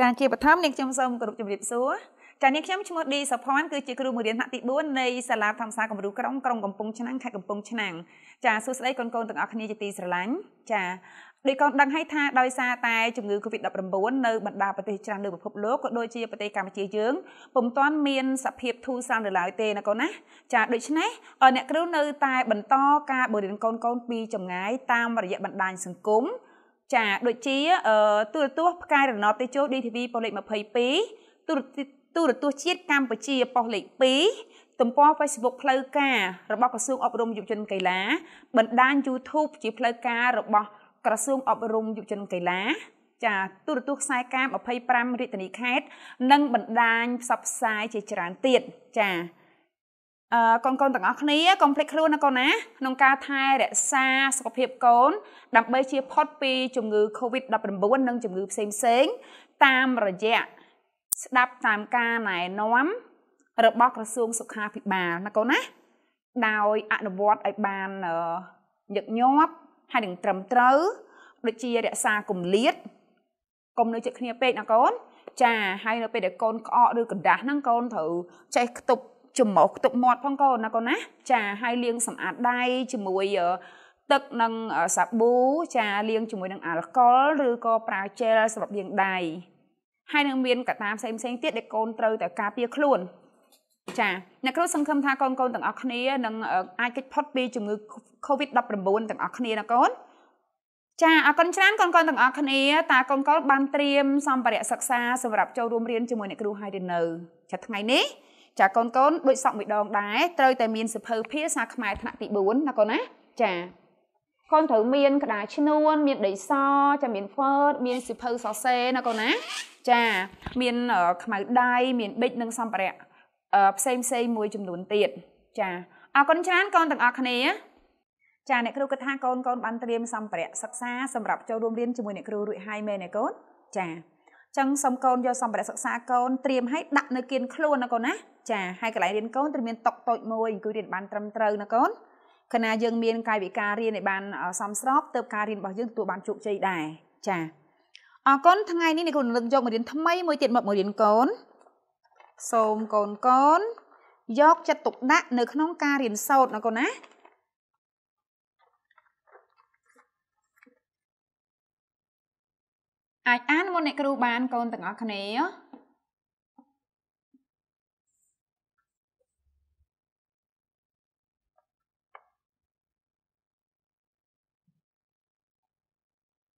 ចាជាបឋមនាងខ្ញុំសូមគោរពជម្រាបសួរចានាងខ្ញុំឈ្មោះឌីសុផាន់គឺជាគ្រូបង្រៀនថ្នាក់ទី4នៃសាលាធម្មសាគំរូក្រុងក្រុងកំពង់ឆ្នាំងខេត្តកំពង់ឆ្នាំងចាសួស្តីកូនកូនទាំងអស់គ្នាជាទីស្រឡាញ់ចាដោយកូនដឹងហើយថាដោយសារតែជំងឺ Covid-19 នៅបណ្ដាប្រទេសច្រើនលើពិភពលោកក៏ដូចជាប្រទេសកម្ពុជាយើងពុំទាន់មានសភាពធូរស្រាលនៅឡើយទេណាកូនណាចាដូច្នេះអ្នកគ្រូនៅតែបន្តការបង្រៀនកូនកូនពីចម្ងាយតាមរយៈបណ្ដាញសង្គមចាដូចជាទូរទស្សន៍ផ្កាយរណបទេជោ DTV ប៉ុស្តិ៍លេខ22ទូរទូរទស្សន៍ជាតិកម្ពុជាប៉ុស្តិ៍លេខ2ទំព័រ Facebook ផ្លូវការរបស់ក្រសួងអប់រំយុវជនកីឡាបណ្ដាញ YouTube ជាផ្លូវការរបស់ក្រសួងអប់រំយុវជនកីឡាចាទូរទស្សន៍ខ្សែការ25រាជធានីខេត្តនិងបណ្ដាញផ្សព្វផ្សាយជាច្រើនទៀតចាកូនកូនទាំងអស់គ្នាកុំភ្លេចខ្លួនណាកូនណាក្នុងការថែរក្សាសុខភាពកូន ដើម្បីជៀសផុតពី ជំងឺ Covid-19 និងជំងឺផ្សេងផ្សេង តាមរយៈស្ដាប់តាមការណែនាំ របស់ក្រសួងសុខាភិបាលណាកូនណាដោយអនុវត្តឲ្យបានញឹកញាប់ហើយនឹងត្រឹមត្រូវដូចជារក្សាគម្លាតកុំនៅជិតគ្នាពេកណាកូនចាហើយនៅពេលដែលកូនក្អកឬកណ្ដាស់ហ្នឹងកូនត្រូវចេះខ្ទប់ចម្រោះទឹកមាត់ផងកូនណាកូនណាចាហើយលាងសម្អាតដៃជាមួយទឹកនិងសាប៊ូចាលាងជាមួយនឹង អាល់កុលឬក៏ប្រើជែលសម្រាប់លាងដៃហើយនឹងមានកត្តាផ្សេងផ្សេងទៀតដែលកូនត្រូវតែការពារខ្លួនចាអ្នកគ្រូសង្ឃឹមថាកូនកូនទាំងអស់គ្នានឹងអាចគេចផុតពីជំងឺ Covid-19 ទាំងអស់គ្នាណាកូនចាអរគុណច្រើនកូនកូនទាំងអស់គ្នាតាកូនកូនបានត្រៀមសម្ភារៈសិក្សាសម្រាប់ចូលរួមរៀនជាមួយអ្នកគ្រូហើយឬនៅចាថ្ងៃនេះចាកូនកូនដូចសក់មួយដងដែរត្រូវតែមានសភៅភាសាខ្មែរថ្នាក់ទី4ណាកូនណា ចាកូនត្រូវមានក្តារឈ្នួនមានដីសចាមាន Word មានសភៅសរសេរណាកូនណាចាមានខ្មៅដៃមានប៊ិចនិងសម្ភារៈផ្សេងផ្សេងមួយ ចំនួនទៀតចាអរគុណច្រើនកូនទាំងអស់គ្នាចាអ្នកគ្រូគិតថាកូនកូនបានត្រៀមសម្ភារៈសិក្សាសម្រាប់ចូលរួមរៀនជាមួយអ្នកគ្រូរួចហើយមែនទេកូនចាអញ្ចឹងសូមកូនយកសម្ភារៈសិក្សាកូនត្រៀមឲ្យដាក់នៅគៀនខ្លួនណាកូនណាចាហើយកន្លែងរៀនកូនត្រូវមានតុកតូចមួយអង្គុយរៀនបានត្រឹមត្រូវណាកូនខណៈយើងមាន កាយវិការរៀនឲ្យបានសមស្រប ទៅការរៀនរបស់យើងទទួលបានជោគជ័យដែរចាអរគុណថ្ងៃនេះនេះគ្រូនឹងយកមករៀនថ្មីមួយទៀតមកមករៀនកូនសូមកូនកូនយកចិត្តទុកដាក់ នៅក្នុង ការរៀនសូត្រណាកូនណាអាចអានមុនអ្នកគ្រូបានកូនទាំងអស់គ្នា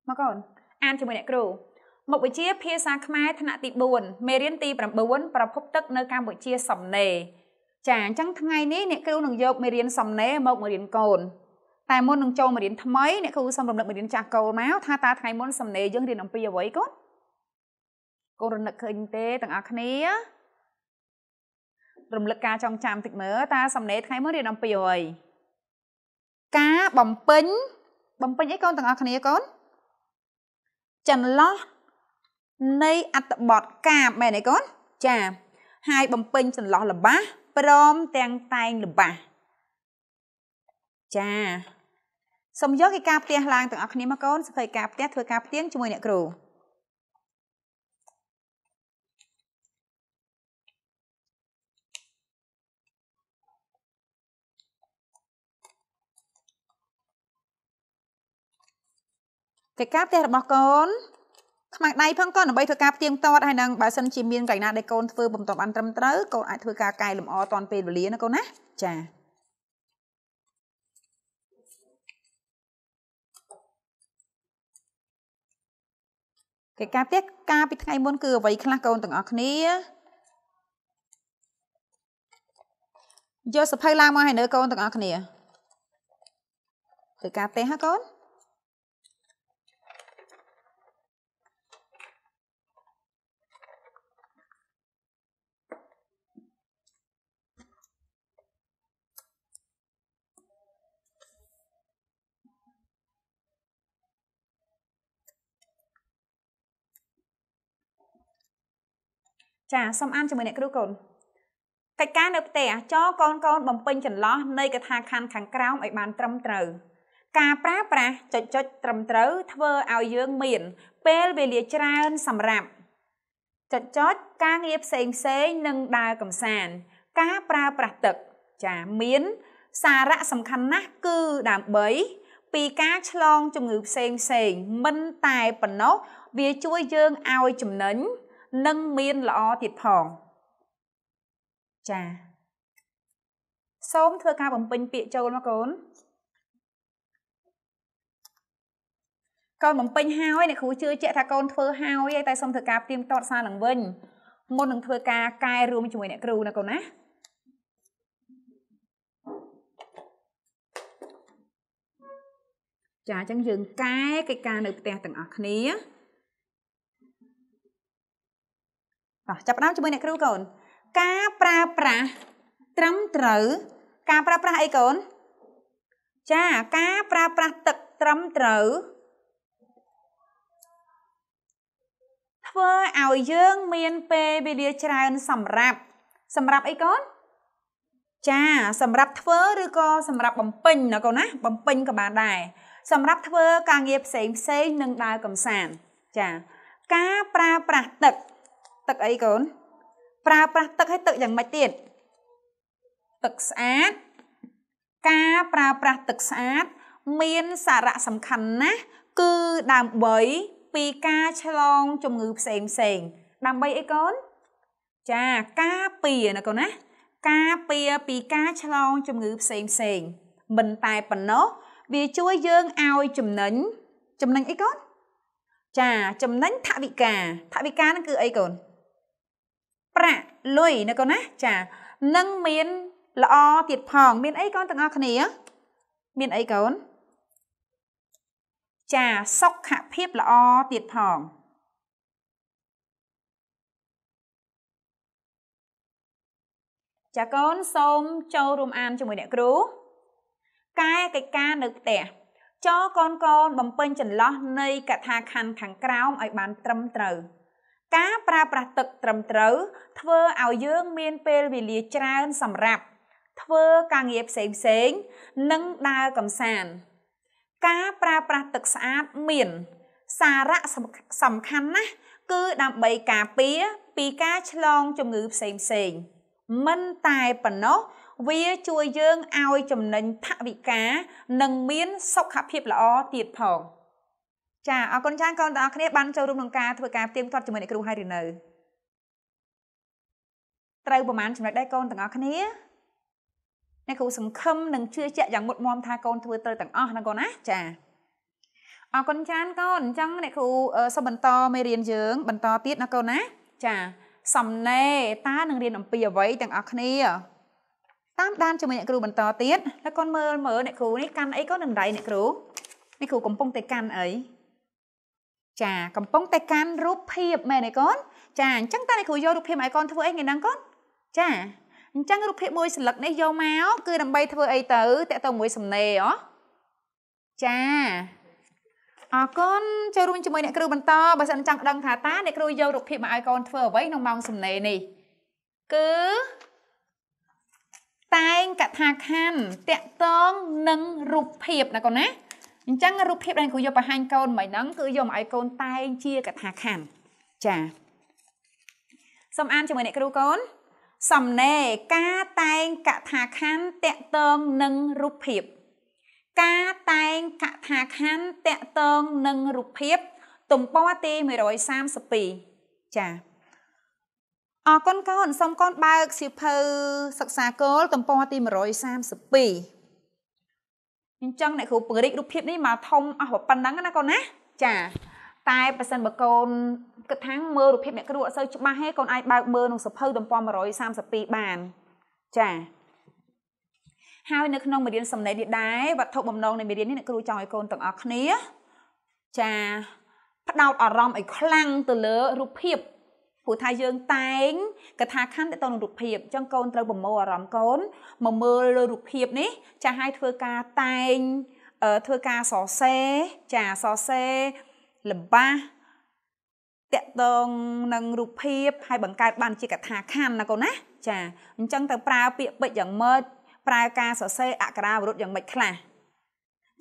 មកកូនអានជាមួយអ្នកគ្រូមុខវិជ្ជាភាសាខ្មែរថ្នាក់ទី4មេរៀនទី9ប្រភព ទឹកនៅកម្ពុជាសំណេរចាអញ្ចឹងថ្ងៃនេះអ្នកគ្រូនឹងយកមេរៀនសំណេរមកមករៀនកូន តែមុននឹងចូលមេរៀនថ្មីអ្នកគ្រូសូមរំលឹកមេរៀនចាស់កូនមកថាតើថ្ងៃមុនសំណេរយើងរៀនអំពីអ្វីកូនកូនរំលឹកឃើញទេទាំងអស់គ្នារំលឹកការចងចាំតិចមើលតើសំណេរថ្ងៃមុនរៀនអំពីអ្វីការបំពេញបំពេញអីកូនទាំងអស់គ្នាកូនចន្លោះនៃ អត្តបទកាបមែនទេកូនចាហើយបំពេញចន្លោះលបាសព្រមទាំងតែងលបាសចាសូមយកឯការផ្ទះឡើងទាំងអស់គ្នាមកកូនសភ័យការផ្ទះធ្វើការផ្ទៀងជាមួយអ្នកគ្រូកិច្ចការផ្ទះរបស់កូន ខ្មាំងដៃផងកូនដើម្បីធ្វើការផ្ទៀងផ្ទាត់ហើយនឹងបើសិនជាមានកន្លែងណាដែលកូនធ្វើ បំទាន់បានត្រឹមត្រូវកូនអាចធ្វើការកែលម្អតាន់ពេលវេលាណាកូនណាចា៎កិច្ចការផ្ទះការពីថ្ងៃមុនគឺអ្វីខ្លះកូនទាំងអស់គ្នាយកសភៅឡើងមកឲ្យនៅកូនទាំងអស់គ្នាធ្វើការផ្ទះហ៎កូនចាសូមអានជាមួយអ្នកគ្រូកូនកិច្ចការនៅផ្ទះចរកូនកូនបំពេញចន្លោះនៃកថាខណ្ឌខាងក្រោមឲ្យបានត្រឹមត្រូវការប្រើប្រាស់ចុចចុចត្រឹមត្រូវធ្វើឲ្យយើងមាន ពេលវេលាច្រើនសម្រាប់ចុចចុចការងារផ្សេងផ្សេងនិងដើរកំសាន្តការប្រើប្រាស់ទឹកចាមានសារៈសំខាន់ណាស់គឺដើម្បី ពីការឆ្លងជំងឺផ្សេងផ្សេងមិនតែប៉ុណ្ណោះវាជួយយើងឲ្យចំណេញនិងមានល្អទៀតផងចាសូមធ្វើការបំពេញពាក្យចូលមកកូនកូនបំពេញហើយអ្នកគ្រូជឿជាក់ថាកូនធ្វើហើយ តែសូមធ្វើការព្រៀមតតសារឡើងវិញមុននឹងធ្វើការកែរួមជាមួយអ្នកគ្រូណាកូនណាចាអញ្ចឹងយើងកែកិច្ចការនៅផ្ទះទាំងអស់គ្នាបាទចាប់ផ្ដើមជាមួយអ្នកគ្រូកូនការប្រើប្រាស់ត្រឹមត្រូវ ការប្រើប្រាស់អីកូន ចាការប្រើប្រាស់ទឹកត្រឹមត្រូវ ធ្វើឲ្យយើងមានពេលវេលាច្រើន សម្រាប់សម្រាប់អីកូន ចាសម្រាប់ធ្វើឬក៏សម្រាប់បំពេញណាកូនណាបំពេញក៏បានដែរសម្រាប់ធ្វើការងារផ្សេងផ្សេងនិងដើរកំសាន្តចាការប្រើប្រាស់ទឹកទឹកអីកូនប្រើប្រាស់ទឹកឲ្យទឹកយ៉ាងម៉េចទៀតទឹកស្អាតការប្រើប្រាស់ទឹកស្អាតមានសារៈសំខាន់ណាស់គឺដើម្បីពីការឆ្លងជំងឺផ្សេងផ្សេង ដើម្បីអីកូនចាការពារណាកូនណា ការពារពីការឆ្លងជំងឺផ្សេងផ្សេងមិនតែប៉ុណ្ណោះ វាជួយយើងឲ្យចំណេញចំណេញអីកូនចាចំណេញថវិកាថវិកានឹងគឺអីកូនប្រាក់លុយណាកូនណាចានឹងមាន ល្អទៀតផង មានអីកូនទាំងអស់គ្នា មានអីកូន ចាសុខភាពល្អទៀតផង ចាកូនសូមចូលរួមអានជាមួយអ្នកគ្រូកែកិច្ចការនៅផ្ទះចោកូនកូនបំពេញចន្លោះនៃកថាខណ្ឌខាងក្រោមឲ្យបានត្រឹមត្រូវការប្រើប្រាស់ទឹកត្រឹមត្រូវ ធ្វើឲ្យយើងមានពេលវេលាច្រើនសម្រាប់ ធ្វើការងារផ្សេងផ្សេង និងដើរកំសាន្តការប្រើប្រាស់ទឹកស្អាតមាន សារៈសំខាន់ណាស់គឺដើម្បីការពារពីការឆ្លងជំងឺផ្សេងផ្សេងមិនតែប៉ុណ្ណោះវាជួយយើងឲ្យចំណេញថវិកានិងមានសុខភាពល្អទៀតផង។ចាអរគុណច្រើនកូនទាំងអស់គ្នា បានចូលរួមក្នុងការធ្វើការទៀមទាត់ជាមួយអ្នកគ្រូហើយឬនៅត្រូវប្រហែលចំណុចដែរកូនទាំងអស់គ្នាអ្នកគ្រូសង្ឃឹមនិងជឿជាក់យ៉ាងមុតមមថាកូនធ្វើត្រូវទាំងអស់ណាកូនណាចាអរគុណច្រើនកូនអញ្ចឹងអ្នកគ្រូសូមបន្តមេរៀនយើងបន្តទៀតណាកូនណា ចា សំណេរតើនឹងរៀនអំពីអ្វីទាំងអស់គ្នាតាមដានជាមួយអ្នកគ្រូបន្តទៀតហើយកូនមើលមើលអ្នកគ្រូនេះកាន់អីកូននឹងដៃអ្នកគ្រូអ្នកគ្រូកំពុងតែកាន់អីចាកំពុងតែកាន់រូបភាពមែនទេកូនចាអញ្ចឹងតើអ្នកគ្រូយករូបភាពឲ្យកូនធ្វើអីថ្ងៃហ្នឹងកូនចាអញ្ចឹងរូបភាពមួយសន្លឹកនេះយកមកគឺដើម្បីធ្វើអីទៅតកតមួយសំណេរហ៎ចាអរគុណចូលរួមជាមួយអ្នកគ្រូបន្តបើសិនចង់ដឹងថាតើអ្នកគ្រូយករូបភាពមកឲ្យកូនធ្វើអ្វីក្នុងម៉ោងសំណេរនេះគឺតែងកថាខណ្ឌតកតងនឹងរូបភាពណាកូនណាអញ្ចឹងរូបភាពដែលគ្រូយកបង្ហាញកូនមិញហ្នឹងគឺយកមកឲ្យកូនតែងជាកថាខណ្ឌចាសូមអានជាមួយអ្នកគ្រូកូនសំណេរការតែងកថាខណ្ឌតកតងនឹងរូបភាពការតែងកថាខណ្ឌតកតងនឹងរូបភាព ទំព័រទី132ចាអរគុណកូនសូមកូនបើកសៀវភៅសិក្សាគោលទំព័រទី132អញ្ចឹងអ្នកគ្រូពង្រីករូបភាពនេះមកធំអស់ប៉ុណ្ណឹងណាកូនណាចា តែបើសិនបើកូនគិតថាមើលរូបភាពអ្នកគ្រូអត់សូវច្បាស់ទេកូនអាចបើកមើលក្នុងសភៅទំព័រ132បានចាហើយនៅក្នុងមេរៀនសំណេរនេះដែរវត្ថុបំណងនៃមេរៀននេះអ្នកគ្រូចង់ឲ្យកូនទាំងអស់គ្នាចា ផ្ដោតអារម្មណ៍ឲ្យខ្លាំងទៅលើរូបភាពព្រោះថាយើងតែងកថាខណ្ឌទៅទៅនឹងរូបភាពអញ្ចឹងកូនត្រូវប្រមូលអារម្មណ៍កូនមកមើលលើរូបភាពនេះ ចាឲ្យធ្វើការតែងធ្វើការសរសេរចាសរសេរលម្បាស់តកតងនឹងរូបភាពហើយបង្កើតបានជាកថាខណ្ឌណាកូនណាចាអញ្ចឹងទៅប្រើពាក្យពេចយ៉ាងម៉េចប្រើការសរសេរអក្សរាវរុទ្ធយ៉ាងម៉េចខ្លះ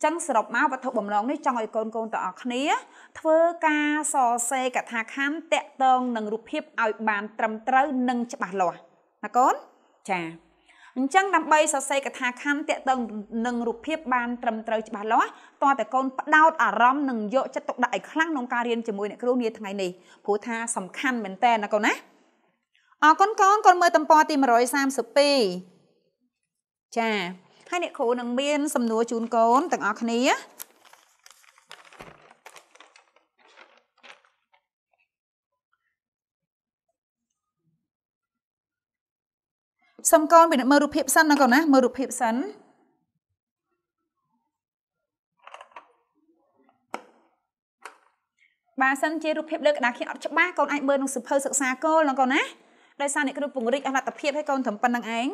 ចឹងសរុបមកវត្ថុបំណងនេះចង់ឲ្យកូនកូនទាំងអស់គ្នាធ្វើការសរសេរកថាខណ្ឌតកតងនឹងរូបភាពឲ្យបាន ត្រឹមត្រូវនិងច្បាស់លាស់ណាកូនចាអញ្ចឹងដើម្បីសរសេរកថាខណ្ឌតកតងនឹងរូបភាពបាន ត្រឹមត្រូវច្បាស់លាស់តើតើកូនផ្ដោតអារម្មណ៍និងយកចិត្តទុកដាក់ឲ្យខ្លាំងក្នុងការរៀនជាមួយអ្នកគ្រូនាថ្ងៃនេះព្រោះថាសំខាន់មែនតើណាកូនណាអរគុណកូនកូនមើលទំព័រទី132ចាហើយអ្នកគ្រូនឹងមានសំណួរជូនកូនទាំងអស់គ្នាសុំកូនពិនិត្យមើលរូបភាពសិនណាកូនណាមើលរូបភាពសិនបើសិនជារូបភាពលើកណ្ដាលខ្ញុំអត់ច្បាស់កូនអាចមើលក្នុងសៀវភៅសិក្សាគោលណាកូនណាដោយសារអ្នកគ្រូពង្រីកអត្ថភាពឲ្យកូនត្រឹមប៉ុណ្្នឹងឯង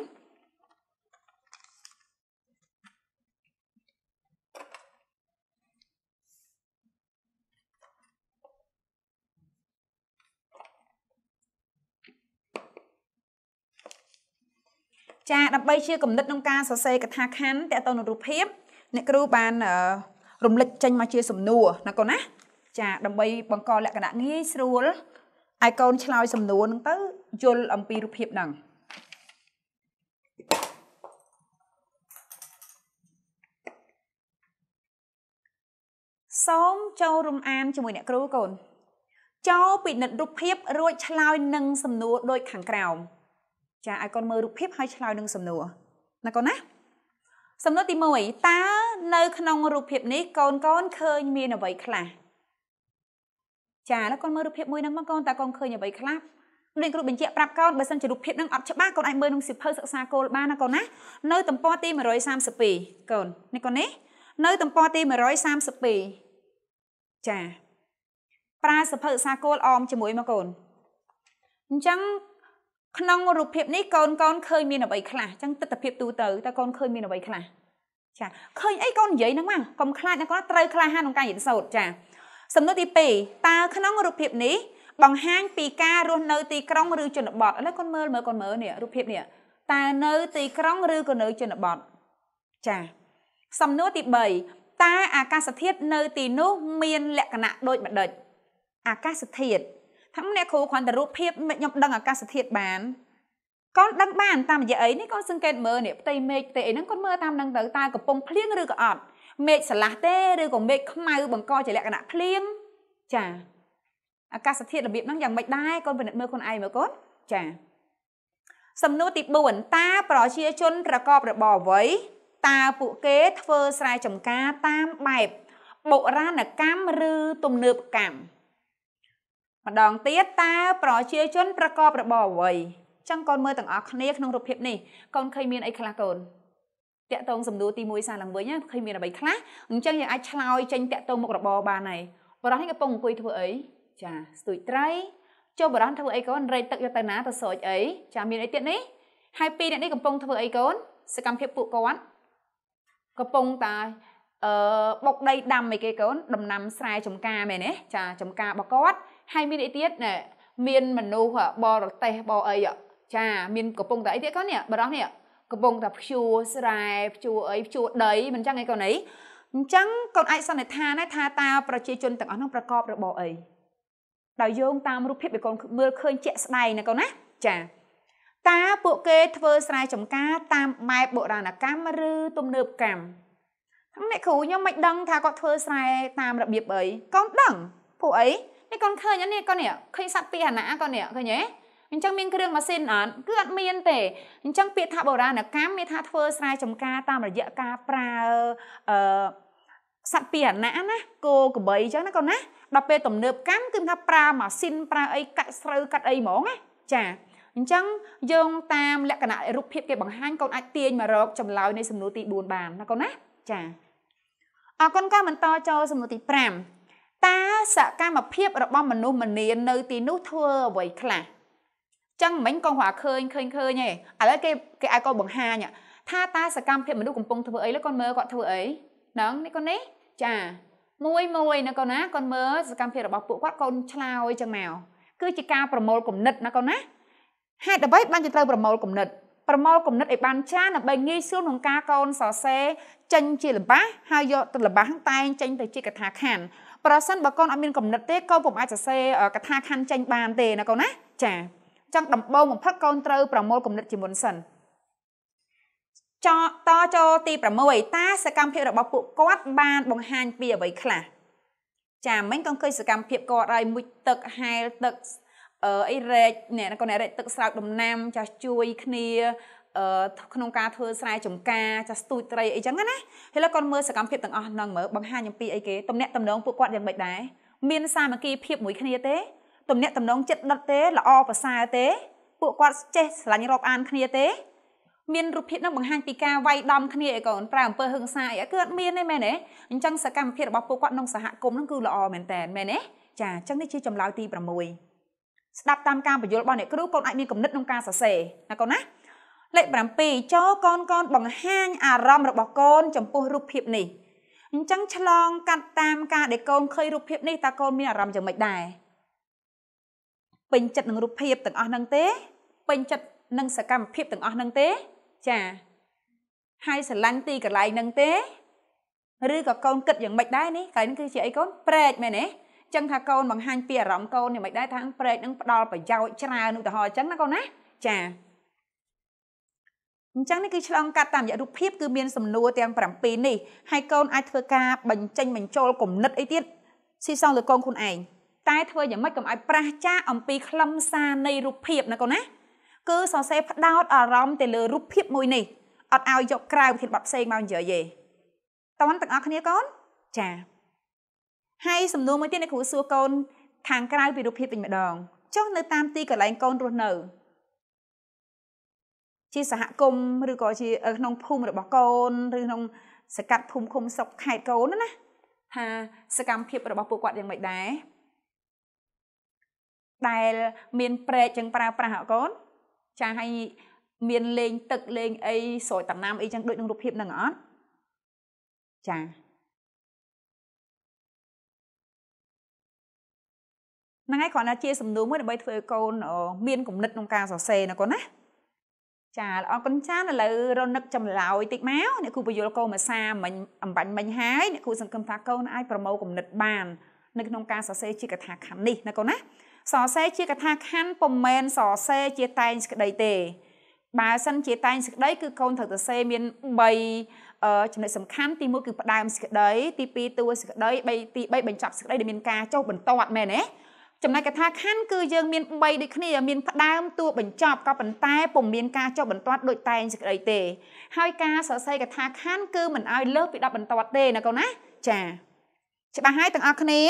ចាដើម្បីជាគំនិតក្នុងការសរសេរកថាខណ្ឌតទៅនឹងរូបភាពអ្នកគ្រូបានរំលឹកចេញមកជាសំណួរណាកូនណា ចាដើម្បីបង្កលក្ខណៈងាយស្រួលឲ្យកូនឆ្លើយ សំណួរហ្នឹងទៅ យល់អំពីរូបភាពហ្នឹងសូមចូលរួមអានជាមួយអ្នកគ្រូកូនចូលពិនិត្យរូបភាពរួច ឆ្លើយនឹងសំណួរដូចខាងក្រោមចាឲ្យកូនមើលរូបភាពហើយឆ្លើយនឹងសំណួរណាកូនណា សំណួរទី1តើនៅ ក្នុងរូបភាពនេះកូនកូនឃើញមានអ្វីខ្លះចាឥឡូវកូនមើលរូបភាពមួយហ្នឹងមកកូនតើកូនឃើញអ្វីខ្លះលោកគ្រូបញ្ជាក់ប្រាប់កូនបើសិនជារូបភាពហ្នឹងអត់ច្បាស់កូនអាចមើលក្នុងសៀវភៅសិក្សាគោលបានណាកូនណានៅទំព័រទី132កូននេះកូននេះ នៅ ទំព័រទី132ចា ប្រើសៀវភៅសិក្សាគោលអមជាមួយមកកូនអញ្ចឹងក្នុងរូបភាពនេះកូនកូនឃើញមានអ្វីខ្លះអញ្ចឹងទស្សនវិជ្ជាទូទៅតើកូនឃើញមានអ្វីខ្លះចាឃើញអីកូននិយាយហ្នឹងមកកុំខ្លាចណាកូនត្រូវខ្លាហានក្នុងការរៀនសូត្រចា សំណួរទី2តើក្នុងរូបភាពនេះបង្ហាញពីការរស់នៅទីក្រុងឬជនបទឥឡូវកូនមើលមើលកូនមើលនេះរូបភាពនេះតើនៅទីក្រុងឬក៏នៅជនបទចា សំណួរទី3តើអាកាសធាតុនៅទីនោះមានលក្ខណៈដូចម្ដេចអាកាសធាតុថាអ្នកគ្រូគ្រាន់តែរូបភាពខ្ញុំដឹងអាកាសធាតុបានកូនដឹងបានតាមរយៈអីនេះកូនសង្កេតមើលនេះផ្ទៃមេឃផ្ទៃអីហ្នឹងកូនមើលតាមនឹងទៅតើកំពុងភ្លៀងឬក៏អត់មេឃស្រឡះទេឬក៏មេឃខ្មៅបង្កជាលក្ខណៈភ្លៀងចាអាកាសធាតុរបៀបហ្នឹងយ៉ាងម៉េចដែរកូនពិនិត្យមើលខ្លួនឯងមើលកូនចា សំណួរទី4តើប្រជាជនប្រកបរបរអ្វីតើពួកគេធ្វើស្រែចម្ការតាមបែបបុរាណកម្មឬទំនើបកម្មម្ដងទៀតតើប្រជាជនប្រកបរបរអ្វីចឹងកូនមើលទាំងអស់គ្នាក្នុងរូបភាពនេះកូនឃើញមានអីខ្លះកូនតាក់តងសំណួរទី1សារឡើងវិញឃើញមានអ្វីខ្លះអញ្ចឹងយើងអាចឆ្លើយចេញតាក់តងមុខរបរបានហើយបរិះនេះកំពុងអង្គុយធ្វើអីចាស្ទួយត្រីចុះបរិះធ្វើអីកូនរែកទឹកយកទៅណាទៅស្រោចអីចា មានអីទៀតនេះ ហើយពីរអ្នកនេះកំពុងធ្វើអីកូនសកម្មភាពពួកគាត់កំពុងតាអឺបុកដីដាំអីគេកូន ដំណាំ ស្រែចំការមែនទេចាចំការរបស់គាត់ហើយមានអីទៀតណែមានមនុស្សបរទេស បអីចា មានកំពុងតែអីទៀតកូននេះបរោះនេះកំពុងតែភួស្រែភួអីភួដីមិនចឹងអីកូនអីអញ្ចឹងកូនអាចសន្និដ្ឋានថាតើប្រជាជនទាំងអស់នោះប្រកបរបរអីដោយយោងតាមរូបភាពដែលកូនមើលឃើញជាក់ស្ដែងណាកូនណាចាតើពួកគេធ្វើស្រែចម្ការតាមបែបបុរាណកម្មឬទំនើបកម្មអ្នកគ្រូខ្ញុំមិនដឹងថាគាត់ធ្វើស្រែតាមរបៀបអីកូនដឹងពួកអីនេះកូនឃើញនេះកូននេះឃើញសត្វពាហនៈកូននេះឃើញទេអញ្ចឹងមានគ្រឿងម៉ាស៊ីនអត់គឺអត់មានទេអញ្ចឹងពាក្យថាបុរាណកម្មមានថាធ្វើស្រែចម្ការតាមរយៈការប្រើអឺសត្វពាហនៈណាគោក្របីអញ្ចឹងណាកូនណាដល់ពេលទំនើបកម្មគឺថាប្រើម៉ាស៊ីនប្រើអីកាត់ស្រូវកាត់អីហ្មងណាចាអញ្ចឹងយោងតាមលក្ខណៈរូបភាពគេបង្ហាញកូនអាចទាញមករកចម្លើយនៃសំណួរទី4បានណាកូនណាចាអរគុណក៏បន្តចូលសំណួរទី5តើសកម្មភាពរបស់មនុស្សម្នានៅទីនោះធ្វើអ្វីខ្លះចឹងមិញក៏ហွာឃើញឃើញឃើញឯងឥឡូវគេគេឲ្យកូនបង្ហាញថាតើសកម្មភាពមនុស្សកំពុងធ្វើអីលើកូនមើលគាត់ធ្វើអីហ្នឹងនេះកូននេះចា មួយមួយណាកូនណាកូនមើលសកម្មភាពរបស់ពួកគាត់កូនឆ្លើយចឹងមកគឺជាការប្រមូលគំនិតណាកូនណាហេតុអ្វីបានជាត្រូវប្រមូលគំនិតប្រមូលគំនិតឲ្យបានច្រើនដើម្បីងាយស្រួលក្នុងការកូនសរសេរចេញជាលំបាសហើយយកទៅលំបាសតែងចេញទៅជាកថាខណ្ឌប្រសិនបើកូនអត់មានគំនិតទេកូនពុំអាចសរសេរកថាខណ្ឌចេញបានទេណាកូនណា ចាចឹងដំបូងបំផុតកូនត្រូវប្រមូលគំនិតជាមុនសិនចតចូលទី6តើសកម្មភាពរបស់ពួកគាត់បានបង្ហាញពីអ្វីខ្លះចាមិញកូនឃើញសកម្មភាពគាត់ហើយមុជទឹកហែលទឹកអឺអីរែកអ្នកកូនអ្នករែកទឹកស្រោចដំណាំ ចាស់ជួយគ្នាក្នុងការធ្វើស្រែចម្ការចាស្ទូចត្រីអីចឹងណាឥឡូវគាត់មើលសកម្មភាពទាំងអស់ហ្នឹងមើលបង្ហាញអំពីអីគេទំនាក់ទំនងពួកគាត់យ៉ាងម៉េចដែរមានសាមគ្គីភាពមួយគ្នាទេទំនាក់ទំនងចិត្តដិតទេល្អប្រសើរទេពួកគាត់ចេះស្រឡាញ់រាប់អានគ្នាទេមានរូបភាពនឹងបង្ហាញពីការវាយដំគ្នាឯកូនប្រើអំពើហិង្សាអីគឺអត់មានទេមែនទេអញ្ចឹងសកម្មភាពរបស់ពួកគាត់ក្នុងសហគមន៍នឹងគឺល្អមែនតែនមែនទេចាអញ្ចឹងនេះជាចម្លើយទី6ស្ដាប់តាមការបញ្យល់របស់អ្នកគ្រូកូនអាចមានគំនិតក្នុងការសរសេរណាកូនណាលេខ7ចោកូនកូនបង្ហាញអារម្មណ៍របស់កូន ចំពោះរូបភាពនេះអញ្ចឹងឆ្លងកាត់តាមការដែលកូនឃើញរូបភាពនេះតើកូនមានអារម្មណ៍យ៉ាងម៉េចដែរពេញចិត្តនឹងរូបភាពទាំងអស់ហ្នឹងទេពេញចិត្តនឹងសកម្មភាពទាំងអស់ហ្នឹងទេចាហើយស្រឡាញ់ទីកន្លែងហ្នឹងទេឬក៏កូនគិតយ៉ាងម៉េចដែរនេះកន្លែងគឺ ជាអីកូនប្រែកមែនទេចឹងថាកូនបង្ហាញពីអារម្មណ៍កូនយ៉ាងម៉េចដែរថាប្រែកនឹងផ្ដល់ប្រយោជន៍ច្រើនឧទាហរណ៍ចឹងណាកូនណាចាអញ្ចឹងនេះគឺឆ្លងកាត់តាមរយៈរូបភាពគឺមានសំណួរទាំង7នេះហើយកូនអាចធ្វើការបញ្ចេញបញ្ចូលគំនិតអីទៀតស៊ីសងលើកូនខ្លួនឯងតែធ្វើយ៉ាងម៉េចកុំឲ្យប្រះចា អំពីខ្លឹមសារនៃរូបភាពណាកូនណា គឺសរសេរផ្ដោតអារម្មណ៍ទៅលើរូបភាពមួយនេះអត់ឲ្យយកក្រៅវិធានបတ်ផ្សេងមកនិយាយទេតន់ទាំងអស់គ្នាកូនចាហើយសំណួរមួយទៀតនៃគ្រូសួរកូន ខាងក្រៅពីរូបភាពវិញម្ដងចុះនៅតាមទីកន្លែងកូនរស់នៅជាសហគមន៍ឬក៏ជា ក្នុងភូមិរបស់កូនឬក្នុងសកាត់ភូមិឃុំស្រុកខេត្តកូនណាថាសកម្មភាព របស់ពួកគាត់យ៉ាងម៉េចដែរដែលមានប្រេកចឹងប្រើប្រាស់អកូន ចាឲ្យមានលេងទឹកលេងអីស្រោចតំណាំអីចឹងដូចក្នុងរូបភាពហ្នឹងអត់ចាហ្នឹងហើយគ្រាន់តែជាសំណួរមួយដើម្បីធ្វើឲ្យកូន មានគំនិតក្នុងការសរសេរណាកូនណាចាអរគុណចាឥឡូវរនឹកចម្លើយតិចមកអ្នកគ្រូបញ្យលកូនភាសាមិញអំបញ្ញមិញហើយអ្នកគ្រូសង្ឃឹមថាកូនអាចប្រមូលគំនិតបាននៅក្នុងការសរសេរជាកថាខណ្ឌនេះណាកូនណាសរសេរជាកថាខណ្ឌពុំមែនសរសេរជាតែងសេចក្តីទេបើសិនជាតែងសេចក្តីគឺកូនត្រូវសរសេរមាន3ចំណុចសំខាន់ទី1គឺផ្ដើមសេចក្តីទី2តួសេចក្តី3ទី3បញ្ចប់សេចក្តីដែលមានការចុះបន្ទាត់មែនទេចំណែកកថាខណ្ឌគឺយើងមាន3ដូចគ្នា មានផ្ដើមតួបញ្ចប់ក៏ប៉ុន្តែពុំមានការចុះបន្ទាត់ដូចតែងសេចក្តីទេ ហើយការសរសេរកថាខណ្ឌគឺមិនឲ្យលើសពី10បន្ទាត់ទេណាកូនណា ចា ច្បាស់ហើយទាំងអស់គ្នា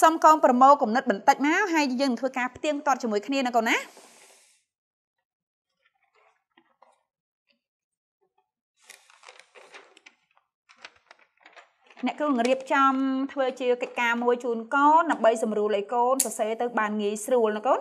សូមកូនប្រមូលគំនិតបន្តិចមកហើយយើងនឹងធ្វើការផ្ទៀងផ្ទាត់ជាមួយគ្នាណាកូនណាអ្នកគ្រូនឹងរៀបចំធ្វើជាកិច្ចការមួយជូនកូនដើម្បីសម្រួលឲ្យកូនសរសេរទៅបានងាយស្រួលណាកូន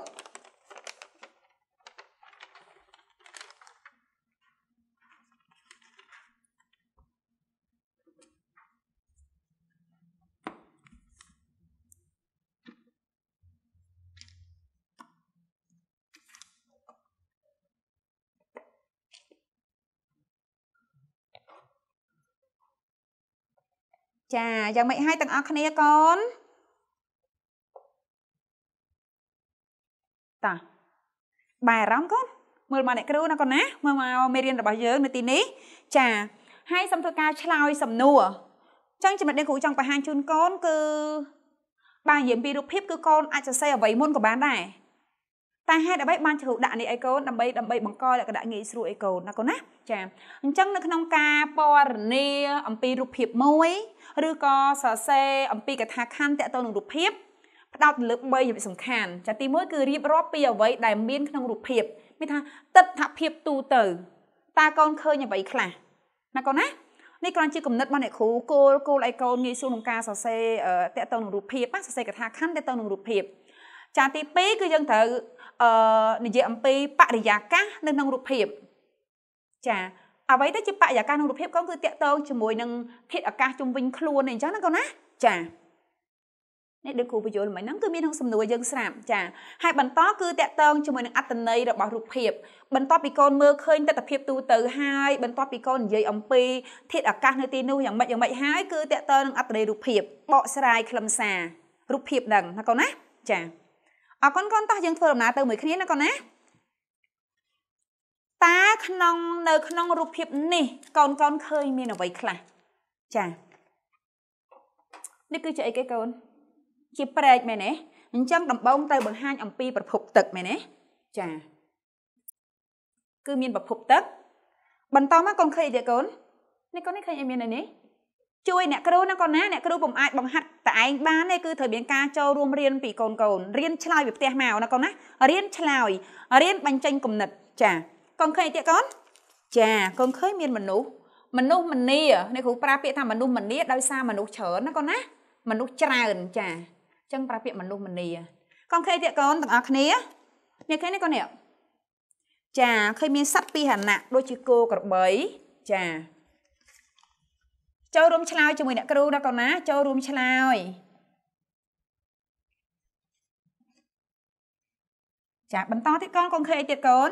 ចាយ៉ាងម៉េចហើយទាំងអស់គ្នាកូនតាបែរអារម្មណ៍កូនមើលមកអ្នកគ្រូណាកូនណាមើលមកមេរៀនរបស់យើងនៅទីនេះ ចាហើយសំធ្វើការ ឆ្លើយសំណួរអញ្ចឹងចំណុចនេះគ្រូចង់បង្ហាញជូនកូនគឺបើនិយាយពីរូបភាពគឺកូនអាចសរសេរអ្វីមុនក៏បានដែរតែហេតុអ្វីបានជ្រូកដាក់នេះអីកូនដើម្បីដើម្បីបង្កលក្ខណៈងាយស្រួលអីកូនណាកូនណាចាអញ្ចឹងនៅក្នុងការពណ៌នាអំពីរូបភាពមួយឬក៏សរសេរអំពីកថាខណ្ឌតកតនឹងរូបភាពផ្ដោតលើ3ចំណុចសំខាន់ចាទី1គឺរៀបរាប់ពីអ្វីដែលមានក្នុងរូបភាពមានថាទិដ្ឋភាពទូទៅតើកូនឃើញអ្វីខ្លះណាកូនណានេះគ្រាន់ជាគំនិតរបស់អ្នកគ្រូគោលគោលឲ្យកូនងាយស្រួលក្នុងការសរសេរតកតនឹងរូបភាពសរសេរកថាខណ្ឌតកតនឹងរូបភាពចាទី2គឺយើងត្រូវអឺនិយាយអំពីបរិយាកាសនៅក្នុងរូបភាពចាអ្វីទៅជាបរិយាកាសក្នុងរូបភាពកូនគឺតាក់ទងជាមួយនឹងធាតុអាកាសជុំវិញខ្លួនអីចឹងណាកូនណាចានេះដូចគ្រូបញ្យល់មិញហ្នឹងគឺមានក្នុងសំណួរយើងស្រាប់ចាហើយបន្តគឺតកតងជាមួយនឹងអត្តន័យរបស់រូបភាពបន្ទាប់ពីកូនមើលឃើញទស្សនភាពទូទៅហើយបន្ទាប់ពីកូននិយាយអំពីធាតុអាកាសនៅទីនោះយ៉ាងម៉េចយ៉ាងម៉េចហើយគឺតកតងនឹងអត្តន័យរូបភាពបកស្រាយខ្លឹមសាររូបភាពហ្នឹងណាកូនណាចាអរគុណកូនតោះយើងធ្វើដំណើរទៅមួយគ្នាណាកូនណាតើក្នុងនៅ ក្នុងរូបភាព នេះកូនកូនឃើញមានអ្វីខ្លះចានេះគឺជាអីគេកូន ជាប្រែកមែនទេអញ្ចឹងដំបូងទៅបង្ហាញអំពី ប្រភពទឹកមែនទេចាគឺ មាន ប្រភពទឹកបន្តមកកូនឃើញអីទៀតកូននេះកូននេះឃើញអីមាននៅនេះជួយអ្នកគ្រូណាកូនណាអ្នកគ្រូពុំអាចបង្ហាត់តឯងបានទេគឺត្រូវមានការចូលរួមរៀនពីកូនកូនរៀនឆ្លើយពីផ្ទះមកណាកូនណារៀនឆ្លើយរៀនបញ្ចេញគំនិត ចាកូនឃើញទៀតកូនចាកូនឃើញមានមនុស្សមនុស្សមនីនេះគ្រូប្រើពាក្យថាមនុស្សមនីដោយសារមនុស្សច្រើនណាកូនណា មនុស្សច្រើនចាអញ្ចឹងប្រើពាក្យមនុស្សមនីកូនឃើញទៀតកូនទាំងអស់គ្នានេះឃើញនេះកូននេះចាឃើញមានសត្វពីរហនៈដូចជាគោក្របីចាចូលរួមឆ្លើយជាមួយអ្នកគ្រូដល់កូនណាចូលរួមឆ្លើយចាបន្តទៀតកូនកូនខេទៀតកូន